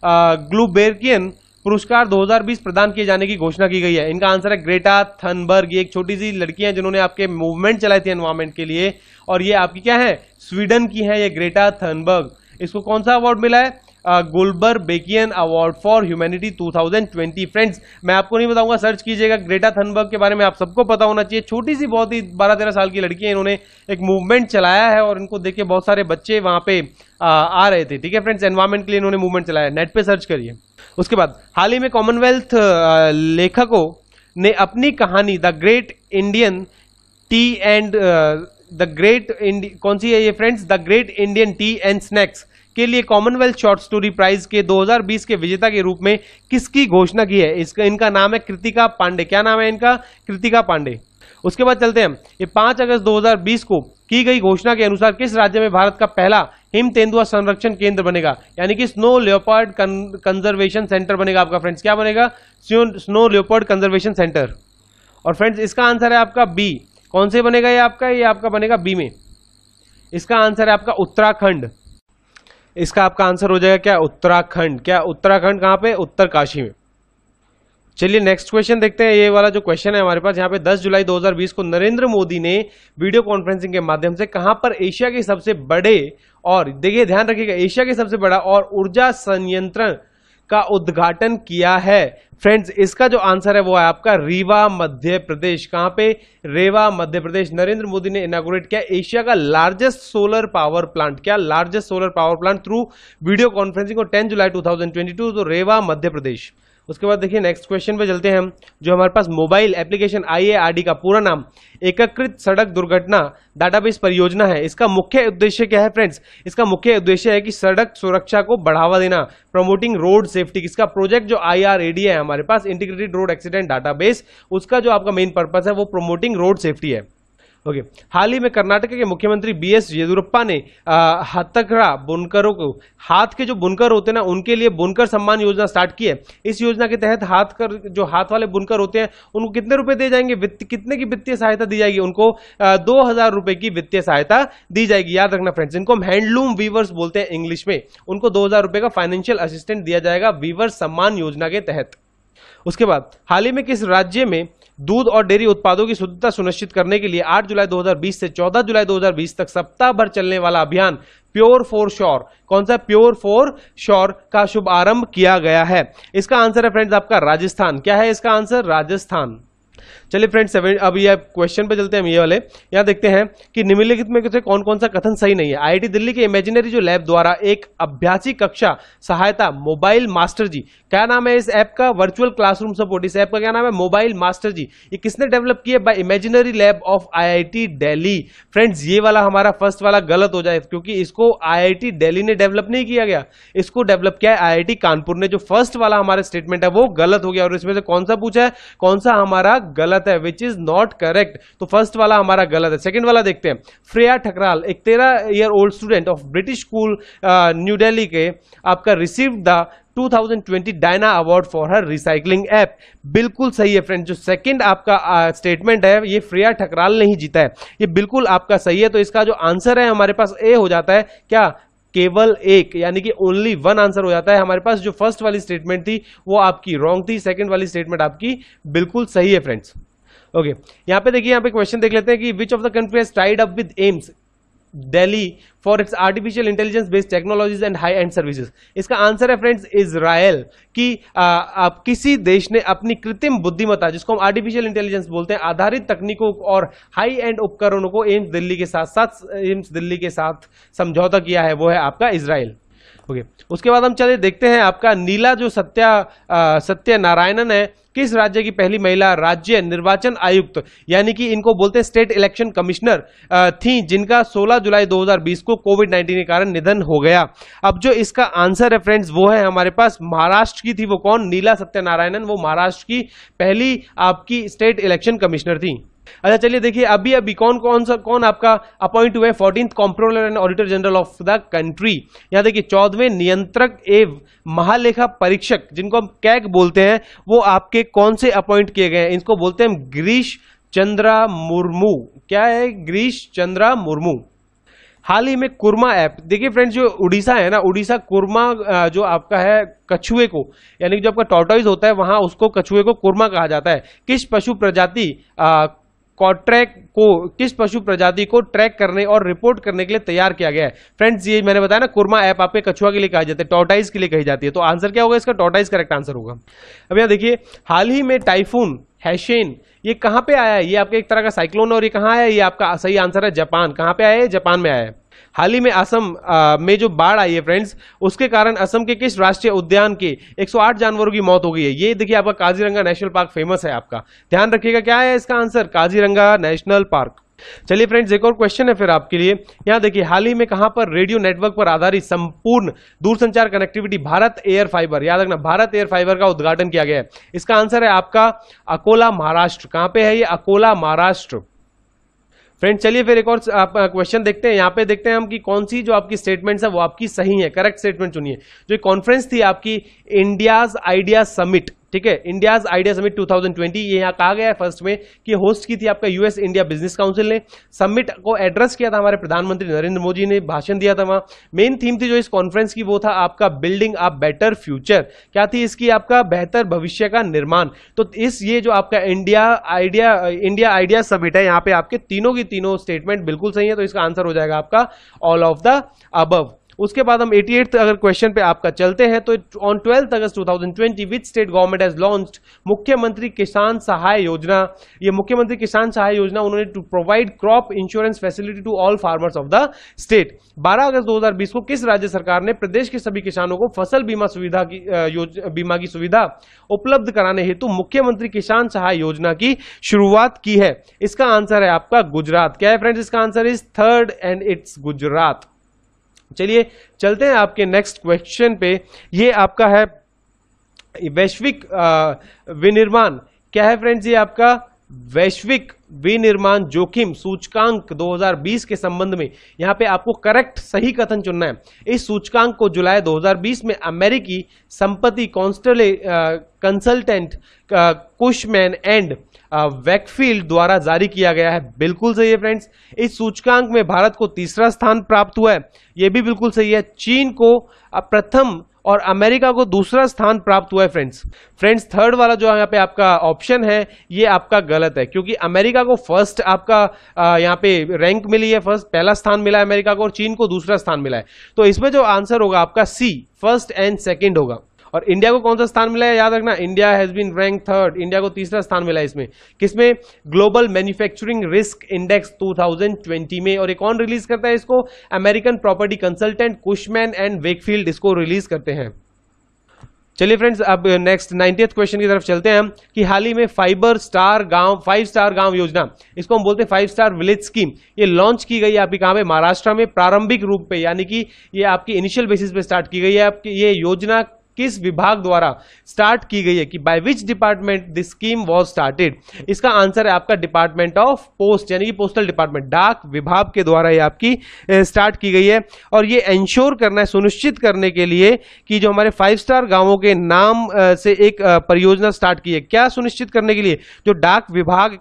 ग्लूबेरकियन पुरस्कार 2020 प्रदान किए जाने की घोषणा की गई है इनका आंसर है ग्रेटा थनबर्ग ये एक छोटी सी लड़की है जिन्होंने आपके मूवमेंट चलाई थी एनवायरमेंट के लिए और ये आपकी क्या है स्वीडन की है ये ग्रेटा थनबर्ग इसको कौन सा अवार्ड मिला है Gulbenkian award for humanity 2020 friends मैं आपको नहीं बताऊंगा सर्च कीजिएगा ग्रेटा थनबर्ग के बारे में आप सबको पता होना चाहिए छोटी सी बहुत ही बारह तेरह साल की लड़की है इन्होंने एक मूवमेंट चलाया है और इनको देख के बहुत सारे बच्चे वहां पे आ, आ रहे थे ठीक है फ्रेंड्स एनवायरमेंट के लिए इन्होंने मूवमेंट चलाया नेट पे सर्च करिए उसके बाद हाल ही में कॉमनवेल्थ लेखकों ने अपनी कहानी the great Indian tea and the great Indian कौन सी है ये friends the great Indian tea and snacks के लिए कॉमनवेल्थ शॉर्ट स्टोरी प्राइज के 2020 के विजेता के रूप में किसकी घोषणा की है इसका इनका नाम है कृतिका पांडे क्या नाम है इनका कृतिका पांडे उसके बाद चलते हैं ये 5 अगस्त 2020 को की गई घोषणा के अनुसार किस राज्य में भारत का पहला हिम तेंदुआ संरक्षण केंद्र बनेगा यानी कि स्नो लियोपर्ड कंजर्वेशन सेंटर बनेगा आपका फ्रेंड्स क्या बनेगा स्नो लियोपर्ड कंजर्वेशन सेंटर और फ्रेंड्स इसका आंसर है आपका बी कौन से बनेगा ये आपका ये आपका बनेगा बी में इसका आंसर है आपका उत्तराखंड इसका आपका आंसर हो जाएगा क्या उत्तराखंड क्या उत्तराखंड कहाँ पे उत्तर काशी में चलिए नेक्स्ट क्वेश्चन देखते हैं ये वाला जो क्वेश्चन है हमारे पास यहाँ पे 10 जुलाई 2020 को नरेंद्र मोदी ने वीडियो कॉन्फ्रेंसिंग के माध्यम से कहां पर एशिया के सबसे बड़े और देखिए ध्यान रखिएगा एशिया के सबसे बड़ा और ऊर्जा संयंत्रण का उद्घाटन किया है फ्रेंड्स इसका जो आंसर है वो है आपका रीवा मध्य प्रदेश कहां पे रेवा मध्य प्रदेश नरेंद्र मोदी ने इनाग्रेट किया एशिया का लार्जेस्ट सोलर पावर प्लांट क्या largest solar power plant through video conferencing और 10 जुलाई 2022 तो रेवा मध्य प्रदेश उसके बाद देखिए नेक्स्ट क्वेश्चन पे चलते हैं हम जो हमारे पास मोबाइल एप्लीकेशन आईएआरडी का पूरा नाम एकीकृत सड़क दुर्घटना डाटाबेस परियोजना है इसका मुख्य उद्देश्य क्या है फ्रेंड्स इसका मुख्य उद्देश्य है कि सड़क सुरक्षा को बढ़ावा देना प्रमोटिंग रोड सेफ्टी इसका प्रोजेक्ट जो आई है हमारे पास इंटीग्रेटेड रोड एक्सीडेंट डाटाबेस उसका जो आपका मेन पर्पज है वो प्रोमोटिंग रोड सेफ्टी है ओके हाल ही में कर्नाटक के मुख्यमंत्री बी एस येदुरप्पा ने हथकड़ा बुनकरों को हाथ के जो बुनकर होते हैं ना उनके लिए बुनकर सम्मान योजना स्टार्ट की है इस योजना के तहत हाथ कर जो हाथ वाले बुनकर होते हैं उनको कितने रुपए दिए जाएंगे कितने की वित्तीय सहायता दी जाएगी उनको दो हजार रुपये की वित्तीय सहायता दी जाएगी याद रखना फ्रेंड्स इनको हम हैंडलूम वीवर्स बोलते हैं इंग्लिश में उनको दो हजार रुपए का फाइनेंशियल असिस्टेंट दिया जाएगा वीवर सम्मान योजना के तहत उसके बाद हाल ही में किस राज्य में दूध और डेयरी उत्पादों की शुद्धता सुनिश्चित करने के लिए 8 जुलाई 2020 से 14 जुलाई 2020 तक सप्ताह भर चलने वाला अभियान प्योर फॉर श्योर कौन सा प्योर फॉर श्योर का शुभारंभ किया गया है इसका आंसर है फ्रेंड्स आपका राजस्थान क्या है इसका आंसर राजस्थान चलिए फ्रेंड सेवन अब ये क्वेश्चन पे चलते हैं हम ये वाले यहाँ देखते हैं कि निम्नलिखित में से कौन कौन सा कथन सही नहीं है आईआईटी दिल्ली के इमेजिनरी जो लैब द्वारा एक अभ्यासी कक्षा सहायता मोबाइल मास्टर जी क्या नाम है इस ऐप का वर्चुअल क्लासरूम सपोर्ट इस ऐप का क्या नाम है मोबाइल मास्टर जी ये किसने डेवलप किया by imaginary lab of IIT Delhi friends ये वाला हमारा फर्स्ट वाला गलत हो जाए क्योंकि इसको आईआईटी दिल्ली ने डेवलप नहीं किया गया इसको डेवलप किया है आईआईटी कानपुर ने जो फर्स्ट वाला हमारा स्टेटमेंट है वो गलत हो गया और इसमें से कौन सा पूछा है कौन सा हमारा गलत जाता है विच इज नॉट करेक्ट तो फर्स्ट वाला हमारा गलत है सेकेंड वाला देखते हैं फ्रेया ठकराल एक तेरह year old student of British school New Delhi के आपका receive the 2020 Diana award for her recycling app बिल्कुल सही है फ्रेंड जो सेकंड आपका स्टेटमेंट uh, है ये फ्रिया ठकराल नहीं जीता है ये बिल्कुल आपका सही है तो इसका जो आंसर है हमारे पास ए हो जाता है क्या केवल एक यानी कि ओनली वन आंसर हो जाता है हमारे पास जो फर्स्ट वाली स्टेटमेंट थी वो आपकी रॉन्ग थी सेकंड वाली स्टेटमेंट आपकी बिल्कुल सही है फ्रेंड्स ओके okay. यहाँ पे देखिए यहाँ पे क्वेश्चन देख लेते हैं कि which of the country has tied up with AIIMS Delhi for its artificial intelligence based technologies and high end services इसका आंसर है फ्रेंड्स इसराइल कि आ, आप किसी देश ने अपनी कृत्रिम बुद्धिमत्ता जिसको हम आर्टिफिशियल इंटेलिजेंस बोलते हैं आधारित तकनीकों और हाई एंड उपकरणों को एम्स दिल्ली के साथ साथ एम्स दिल्ली के साथ समझौता किया है वो है आपका इसराइल ओके okay. उसके बाद हम चले देखते हैं आपका नीला जो सत्या आ, सत्य नारायणन है किस राज्य की पहली महिला राज्य निर्वाचन आयुक्त यानी कि इनको बोलते हैं स्टेट इलेक्शन कमिश्नर थी जिनका 16 जुलाई 2020 को कोविड 19 के कारण निधन हो गया अब जो इसका आंसर है फ्रेंड्स वो है हमारे पास महाराष्ट्र की थी वो कौन नीला सत्यनारायणन वो महाराष्ट्र की पहली आपकी स्टेट इलेक्शन कमिश्नर थी अच्छा चलिए देखिए अभी अभी कौन कौन सा कौन आपका अपॉइंट हुए fourteen controller and auditor general of the country यहाँ देखिए चौदहवें नियंत्रक एवं महालेखा परीक्षक जिनको हम कैक बोलते हैं वो आपके कौन से अपॉइंट किए गए हैं इनको बोलते हैं ग्रीश चंद्रा मुर्मू क्या है ग्रीश चंद्रा मुर्मू हाल ही में कुरमा ऐप देखिए फ्रेंड्स जो उड़ीसा है ना उड़ीसा कुरमा जो आपका है कछुए को यानी कि जो आपका टॉटॉइज होता है वहां उसको कछुए को कुरमा कहा जाता है किस पशु प्रजाति कॉट्रैक को किस पशु प्रजाति को ट्रैक करने और रिपोर्ट करने के लिए तैयार किया गया है फ्रेंड्स ये मैंने बताया ना कुरमा ऐप आपके कछुआ के लिए कहा जाता है टोटाइज के लिए कही जाती है तो आंसर क्या होगा इसका टोटाइज करेक्ट आंसर होगा अब यहाँ देखिए हाल ही में टाइफून हैशेन ये कहाँ पे आया है ये आपके एक तरह का साइक्लोन और ये कहाँ आया है ये आपका सही आंसर है जापान कहाँ पे आया है जापान में आया है हाल ही में असम में जो बाढ़ आई है फ्रेंड्स उसके कारण असम के किस राष्ट्रीय उद्यान के 108 जानवरों की मौत हो गई है ये देखिए आपका काजीरंगा नेशनल पार्क फेमस है आपका ध्यान रखिएगा क्या है इसका आंसर काजीरंगा नेशनल पार्क चलिए फ्रेंड्स एक और क्वेश्चन है फिर आपके लिए यहां देखिए हाल ही में कहां पर रेडियो नेटवर्क पर आधारित संपूर्ण दूरसंचार कनेक्टिविटी भारत एयर फाइबर याद रखना भारत एयर फाइबर का उद्घाटन किया गया है इसका आंसर है आपका अकोला महाराष्ट्र कहां पे है ये अकोला महाराष्ट्र फ्रेंड चलिए फिर एक और आप क्वेश्चन देखते हैं यहाँ पे देखते हैं हम कि कौन सी जो आपकी स्टेटमेंट्स है वो आपकी सही है करेक्ट स्टेटमेंट चुनिए जो कॉन्फ्रेंस थी आपकी इंडियाज आइडिया समिट ठीक है इंडियाज आइडिया समिट 2020 ये यहाँ कहा गया है फर्स्ट में कि होस्ट की थी आपका यूएस इंडिया बिजनेस काउंसिल ने समिट को एड्रेस किया था हमारे प्रधानमंत्री नरेंद्र मोदी ने भाषण दिया था वहाँ मेन थीम थी जो इस कॉन्फ्रेंस की वो था आपका बिल्डिंग अ बेटर फ्यूचर क्या थी इसकी आपका बेहतर भविष्य का निर्माण तो इस ये जो आपका India idea India idea summit है यहाँ पे आपके तीनों की तीनों स्टेटमेंट बिल्कुल सही है तो इसका आंसर हो जाएगा आपका ऑल ऑफ द अबव उसके बाद हम 88 अगर क्वेश्चन पे आपका चलते हैं तो on twelfth August 2020 which state government has launch Mukhyamantri Kisan Sahay योजना ये मुख्यमंत्री किसान सहाय योजना उन्होंने to provide crop insurance facility to all farmers of the state 12 अगस्त 2020 को किस राज्य सरकार ने प्रदेश के सभी किसानों को फसल बीमा सुविधा की बीमा की सुविधा उपलब्ध कराने हेतु मुख्यमंत्री किसान सहाय योजना की शुरुआत की है इसका आंसर है आपका गुजरात क्या है फ्रेंड्स इसका answer is third and it's Gujarat चलिए चलते हैं आपके नेक्स्ट क्वेश्चन पे ये आपका है वैश्विक विनिर्माण क्या है फ्रेंड्स ये आपका वैश्विक विनिर्माण जोखिम सूचकांक 2020 के संबंध में यहां पे आपको करेक्ट सही कथन चुनना है इस सूचकांक को जुलाई 2020 में अमेरिकी संपत्ति कॉन्स्टले कंसल्टेंट कुशमैन एंड वैकफील्ड द्वारा जारी किया गया है बिल्कुल सही है फ्रेंड्स इस सूचकांक में भारत को तीसरा स्थान प्राप्त हुआ है यह भी बिल्कुल सही है चीन को प्रथम और अमेरिका को दूसरा स्थान प्राप्त हुआ है फ्रेंड्स फ्रेंड्स थर्ड वाला जो यहाँ पे आपका ऑप्शन है ये आपका गलत है क्योंकि अमेरिका को फर्स्ट आपका यहाँ पे रैंक मिली है फर्स्ट पहला स्थान मिला है अमेरिका को और चीन को दूसरा स्थान मिला है तो इसमें जो आंसर होगा आपका सी फर्स्ट एंड सेकेंड होगा और इंडिया को कौन सा स्थान मिला है याद रखना India has been rank third India को तीसरा स्थान मिला है इसमें किसमें ग्लोबल मैन्युफैक्चरिंग रिस्क इंडेक्स 2020 में और ये कौन रिलीज करता है इसको American property consultant Cushman and Wakefield इसको रिलीज करते हैं चलिए फ्रेंड्स अब नेक्स्ट नाइनटी क्वेश्चन की तरफ चलते हैं हम कि हाल ही में फाइबर स्टार गांव फाइव स्टार गांव योजना इसको हम बोलते हैं फाइव स्टार विलेज स्कीम ये लॉन्च की गई है आपकी कहाँ पे महाराष्ट्र में प्रारंभिक रूप पे यानी कि ये आपकी इनिशियल बेसिस पे स्टार्ट की गई है आपकी ये योजना किस विभाग द्वारा स्टार्ट की गई है कि by which department this scheme was started इसका आंसर है आपका डिपार्टमेंट ऑफ पोस्ट यानी कि पोस्टल डिपार्टमेंट डाक विभाग के द्वारा ये आपकी स्टार्ट की गई है और ये इंश्योर करना है सुनिश्चित करने के लिए कि जो हमारे फाइव स्टार गांवों के नाम से एक परियोजना स्टार्ट की है क्या सुनिश्चित करने के लिए जो डाक विभाग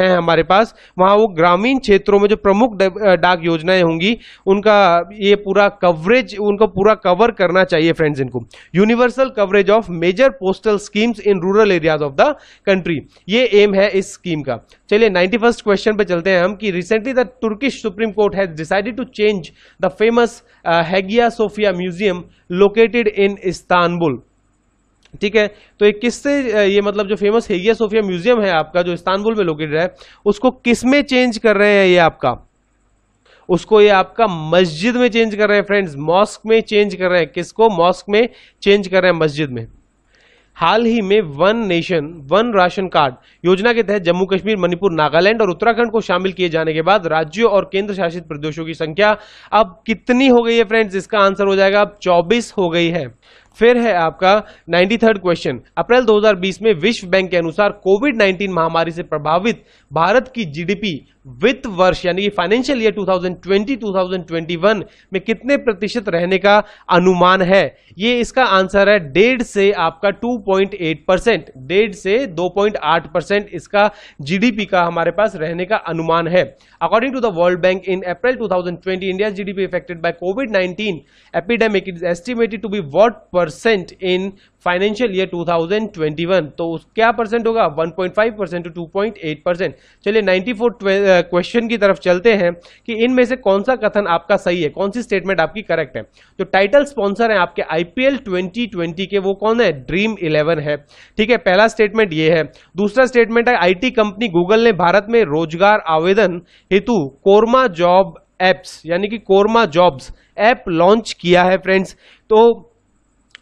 है हमारे पास वहां वो ग्रामीण क्षेत्रों में जो प्रमुख डाक योजनाएं होंगी उनका ये पूरा कवरेज उनको पूरा कवर करना चाहिए फ्रेंड्स इनको universal coverage of major postal schemes in rural areas of the country ये एम है इस स्कीम का चलिए नाइन्टी फर्स्ट क्वेश्चन पे चलते हैं हम कि recently the Turkish supreme court has decided to change the famous Hagia Sophia museum located in Istanbul ठीक है तो ये किससे uh, ये मतलब जो फेमस हेगिया सोफिया म्यूजियम है आपका जो इस्तानबुल में लोकेटेड है उसको किस में चेंज कर रहे हैं ये आपका उसको ये आपका मस्जिद में चेंज कर रहे हैं फ्रेंड्स मॉस्क में चेंज कर रहे हैं किसको मॉस्क में चेंज कर रहे हैं मस्जिद में हाल ही में one nation one ration card योजना के तहत जम्मू कश्मीर मणिपुर नागालैंड और उत्तराखंड को शामिल किए जाने के बाद राज्यों और केंद्र शासित प्रदेशों की संख्या अब कितनी हो गई है फ्रेंड्स इसका आंसर हो जाएगा अब 24 हो गई है फिर है आपका 93rd क्वेश्चन अप्रैल 2020 में विश्व बैंक के अनुसार कोविड 19 महामारी से प्रभावित भारत की जीडीपी वित्त वर्ष यानी कि फाइनेंशियल ईयर 2020-2021 में कितने प्रतिशत रहने का अनुमान है ये इसका आंसर है डेढ़ से आपका 2.8 परसेंट डेढ़ से 2.8 परसेंट इसका जीडीपी का हमारे पास रहने का अनुमान है according to the world bank in April 2020 thousand India GDP affected by covid 19 epidemic is estimated to be what percent in financial year 2021 तो क्या परसेंट होगा 1.5 परसेंट टू 2.8 परसेंट चलिए 94 क्वेश्चन की तरफ चलते हैं कि इनमें से कौन सा कथन आपका सही है कौन सी स्टेटमेंट आपकी करेक्ट है जो टाइटल स्पॉन्सर है आपके आईपीएल 2020 के वो कौन है ड्रीम इलेवन है ठीक है पहला स्टेटमेंट ये है दूसरा स्टेटमेंट है आईटी कंपनी गूगल ने भारत में रोजगार आवेदन हेतु कोरमा जॉब एप्स यानी कि कोरमा जॉब्स ऐप लॉन्च किया है फ्रेंड्स तो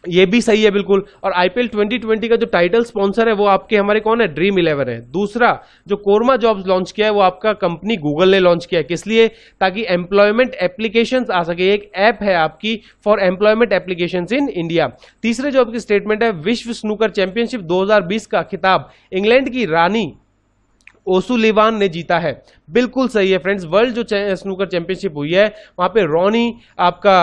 ये भी सही है बिल्कुल और आईपीएल 2020 का जो टाइटल स्पॉन्सर है वो आपके हमारे कौन है ड्रीम इलेवन है दूसरा जो कोरमा जॉब्स लॉन्च किया है वो आपका कंपनी गूगल ने लॉन्च किया है किस लिए ताकि एम्प्लॉयमेंट एप्लीकेशन आ सके एक ऐप है आपकी for employment application in India तीसरे जो आपकी स्टेटमेंट है विश्व स्नूकर चैंपियनशिप दो का खिताब इंग्लैंड की रानी लिवान ने जीता है बिल्कुल सही है फ्रेंड्स वर्ल्ड जो स्नूकर चैंपियनशिप हुई है वहां पे रॉनी आपका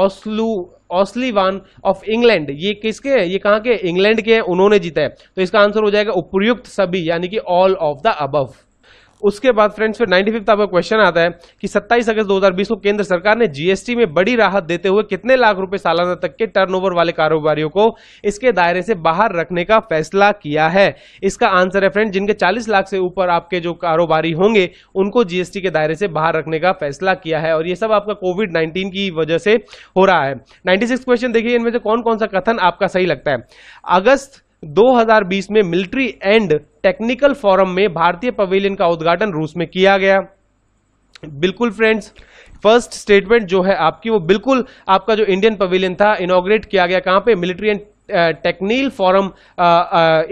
ओसलू वन ऑफ इंग्लैंड ये किसके हैं ये कहाँ के इंग्लैंड के हैं उन्होंने जीता है तो इसका आंसर हो जाएगा उपयुक्त सभी यानी कि ऑल ऑफ द अबव उसके बाद फ्रेंड्स फिर नाइन्टी फिफ्थ आपका क्वेश्चन आता है कि 27 अगस्त 2020 को केंद्र सरकार ने जीएसटी में बड़ी राहत देते हुए कितने लाख रुपए सालाना तक के टर्नओवर वाले कारोबारियों को इसके दायरे से बाहर रखने का फैसला किया है इसका आंसर है फ्रेंड जिनके 40 लाख से ऊपर आपके जो कारोबारी होंगे उनको जीएसटी के दायरे से बाहर रखने का फैसला किया है और ये सब आपका कोविड नाइन्टीन की वजह से हो रहा है नाइन्टी क्वेश्चन देखिए इनमें से कौन कौन सा कथन आपका सही लगता है अगस्त 2020 में मिलिट्री एंड टेक्निकल फोरम में भारतीय पवेलियन का उद्घाटन रूस में किया गया बिल्कुल फ्रेंड्स फर्स्ट स्टेटमेंट जो है आपकी वो बिल्कुल आपका जो इंडियन पवेलियन था इनोग्रेट किया गया कहां पे military and technical forum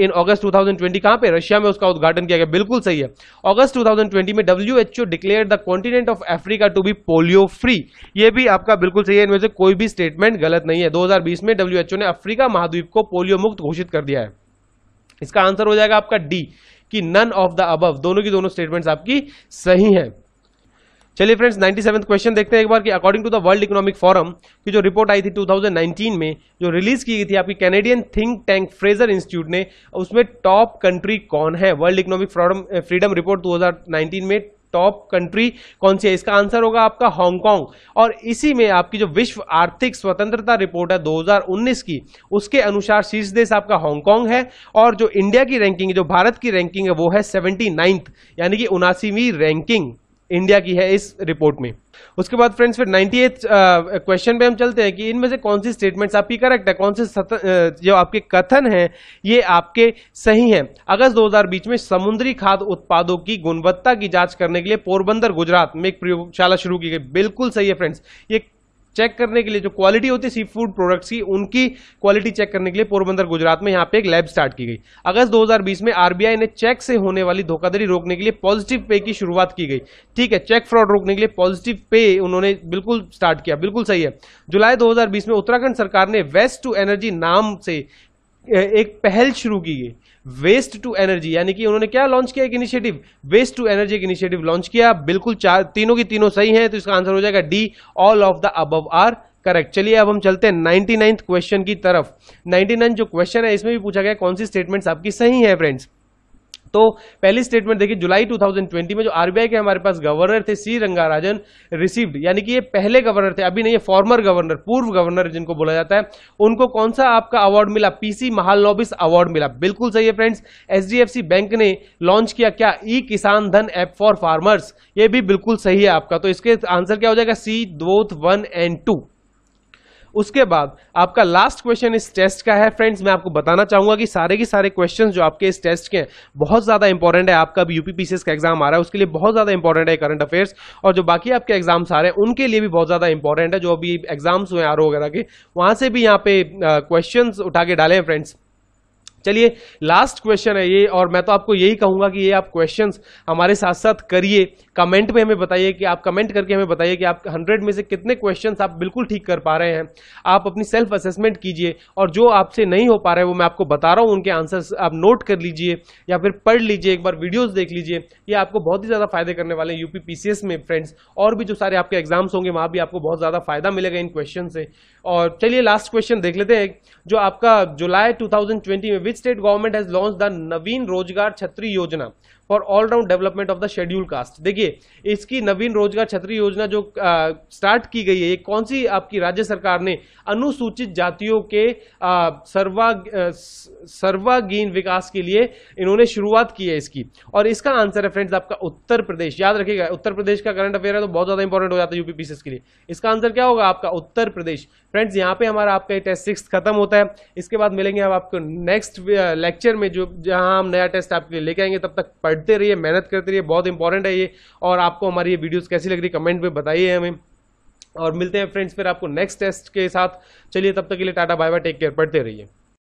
in August 2020 कहां पे रशिया में उसका उद्घाटन किया गया बिल्कुल सही है अगस्त 2020 में W H O declare the continent of Africa to be polio free ये भी आपका बिल्कुल सही है इनमें से कोई भी स्टेटमेंट गलत नहीं है 2020 में डब्ल्यू एच ओ ने अफ्रीका महाद्वीप को पोलियो मुक्त घोषित कर दिया है इसका आंसर हो जाएगा आपका डी कि नन ऑफ द अबव दोनों की दोनों स्टेटमेंट्स आपकी सही हैं चलिए फ्रेंड्स सेवन क्वेश्चन देखते हैं एक बार कि according to the world economic forum की जो रिपोर्ट आई थी 2019 में जो रिलीज की गई थी आपकी Canadian think tank Fraser institute ने उसमें टॉप कंट्री कौन है world economic forum freedom report 2019 में टॉप कंट्री कौन सी है इसका आंसर होगा आपका हांगकांग और इसी में आपकी जो विश्व आर्थिक स्वतंत्रता रिपोर्ट है 2019 की उसके अनुसार शीर्ष देश आपका हांगकांग है और जो इंडिया की रैंकिंग जो भारत की रैंकिंग है वो है सेवेंटी यानी कि उनासीवीं रैंकिंग इंडिया की है इस रिपोर्ट में उसके बाद फ्रेंड्स फिर नाइन्टी क्वेश्चन uh, पे हम चलते हैं कि इनमें से कौन सी स्टेटमेंट्स आपकी करेक्ट है कौन से सत, uh, जो आपके कथन हैं ये आपके सही हैं अगस्त 2000 बीच में समुद्री खाद उत्पादों की गुणवत्ता की जांच करने के लिए पोरबंदर गुजरात में एक प्रयोगशाला शुरू की गई बिल्कुल सही है फ्रेंड्स ये चेक करने के लिए जो क्वालिटी होती है सी फूड प्रोडक्ट्स की उनकी क्वालिटी चेक करने के लिए पोरबंदर गुजरात में यहाँ पे एक लैब स्टार्ट की गई अगस्त 2020 में आरबीआई ने चेक से होने वाली धोखाधड़ी रोकने के लिए पॉजिटिव पे की शुरुआत की गई ठीक है चेक फ्रॉड रोकने के लिए पॉजिटिव पे उन्होंने बिल्कुल स्टार्ट किया बिल्कुल सही है जुलाई दो में उत्तराखंड सरकार ने वेस्ट टू एनर्जी नाम से एक पहल शुरू की गई वेस्ट टू एनर्जी यानी कि उन्होंने क्या लॉन्च किया एक इनिशिएटिव वेस्ट टू एनर्जी एक इनिशिएटिव लॉन्च किया बिल्कुल चार तीनों की तीनों सही हैं तो इसका आंसर हो जाएगा D all of the above are correct चलिए अब हम चलते हैं 99th क्वेश्चन की तरफ नाइन्टी जो क्वेश्चन है इसमें भी पूछा गया कौन सी स्टेटमेंट्स आपकी सही है फ्रेंड्स तो पहली स्टेटमेंट देखिए जुलाई 2020 में जो आरबीआई के हमारे पास गवर्नर थे सी रंगाराजन रिसीव्ड यानी कि ये पहले गवर्नर थे अभी नहीं ये फॉर्मर गवर्नर पूर्व गवर्नर जिनको बोला जाता है उनको कौन सा आपका अवार्ड मिला पीसी महालोबिस अवार्ड मिला बिल्कुल सही है फ्रेंड्स एचडीएफसी बैंक ने लॉन्च किया क्या ई किसान धन ऐप फॉर फार्मर्स ये भी बिल्कुल सही है आपका तो इसके आंसर क्या हो जाएगा सी दो वन एंड टू उसके बाद आपका लास्ट क्वेश्चन इस टेस्ट का है फ्रेंड्स मैं आपको बताना चाहूंगा कि सारे के सारे क्वेश्चन जो आपके इस टेस्ट के हैं बहुत ज्यादा इंपॉर्टेंट है आपका भी यूपीपीसीएस का एग्जाम आ रहा है उसके लिए बहुत ज्यादा इंपॉर्टेंट है करंट अफेयर्स और जो बाकी आपके एग्जाम्स आ रहे हैं उनके लिए भी बहुत ज्यादा इंपॉर्टेंट है जो अभी एग्जाम्स हुए आर वगैरह के वहां से भी यहाँ पे क्वेश्चन उठा के डाले हैं फ्रेंड्स चलिए लास्ट क्वेश्चन है ये और मैं तो आपको यही कहूंगा कि ये आप क्वेश्चंस हमारे साथ साथ करिए कमेंट में हमें बताइए कि आप कमेंट करके हमें बताइए कि आप 100 में से कितने क्वेश्चंस आप बिल्कुल ठीक कर पा रहे हैं आप अपनी सेल्फ असेसमेंट कीजिए और जो आपसे नहीं हो पा रहे वो मैं आपको बता रहा हूँ उनके आंसर्स आप नोट कर लीजिए या फिर पढ़ लीजिए एक बार वीडियोज़ देख लीजिए ये आपको बहुत ही ज़्यादा फायदे करने वाले हैं यूपी में फ्रेंड्स और भी जो सारे आपके एग्जाम्स होंगे वहाँ भी आपको बहुत ज़्यादा फायदा मिलेगा इन क्वेश्चन से और चलिए लास्ट क्वेश्चन देख लेते हैं जो आपका जुलाई 2020 में which state government has launch the Naveen Rozgar Chhatri Yojana for all round development of the schedule caste देखिए इसकी नवीन रोजगार छतरी योजना जो स्टार्ट की गई है ये कौन सी आपकी राज्य सरकार ने अनुसूचित जातियों के सर्वा सर्वागीण विकास के लिए इन्होंने शुरुआत की है इसकी और इसका आंसर है फ्रेंड्स आपका उत्तर प्रदेश याद रखिएगा उत्तर प्रदेश का करंट अफेयर है तो बहुत ज्यादा इंपॉर्टेंट हो जाता है यूपी पीसीएस के लिए इसका आंसर क्या होगा आपका उत्तर प्रदेश फ्रेंड्स यहाँ पे हमारा आपका ये टेस्ट सिक्स खत्म होता है इसके बाद मिलेंगे हम आपको नेक्स्ट लेक्चर में जो जहाँ हम नया टेस्ट आपके लिए लेके आएंगे तब तक पढ़ बढ़ते रहिए मेहनत करते रहिए बहुत इंपॉर्टेंट है ये और आपको हमारी ये वीडियोज़ कैसी लग रही कमेंट में बताइए हमें और मिलते हैं फ्रेंड्स फिर आपको नेक्स्ट टेस्ट के साथ चलिए तब तक के लिए tata bye bye take care पढ़ते रहिए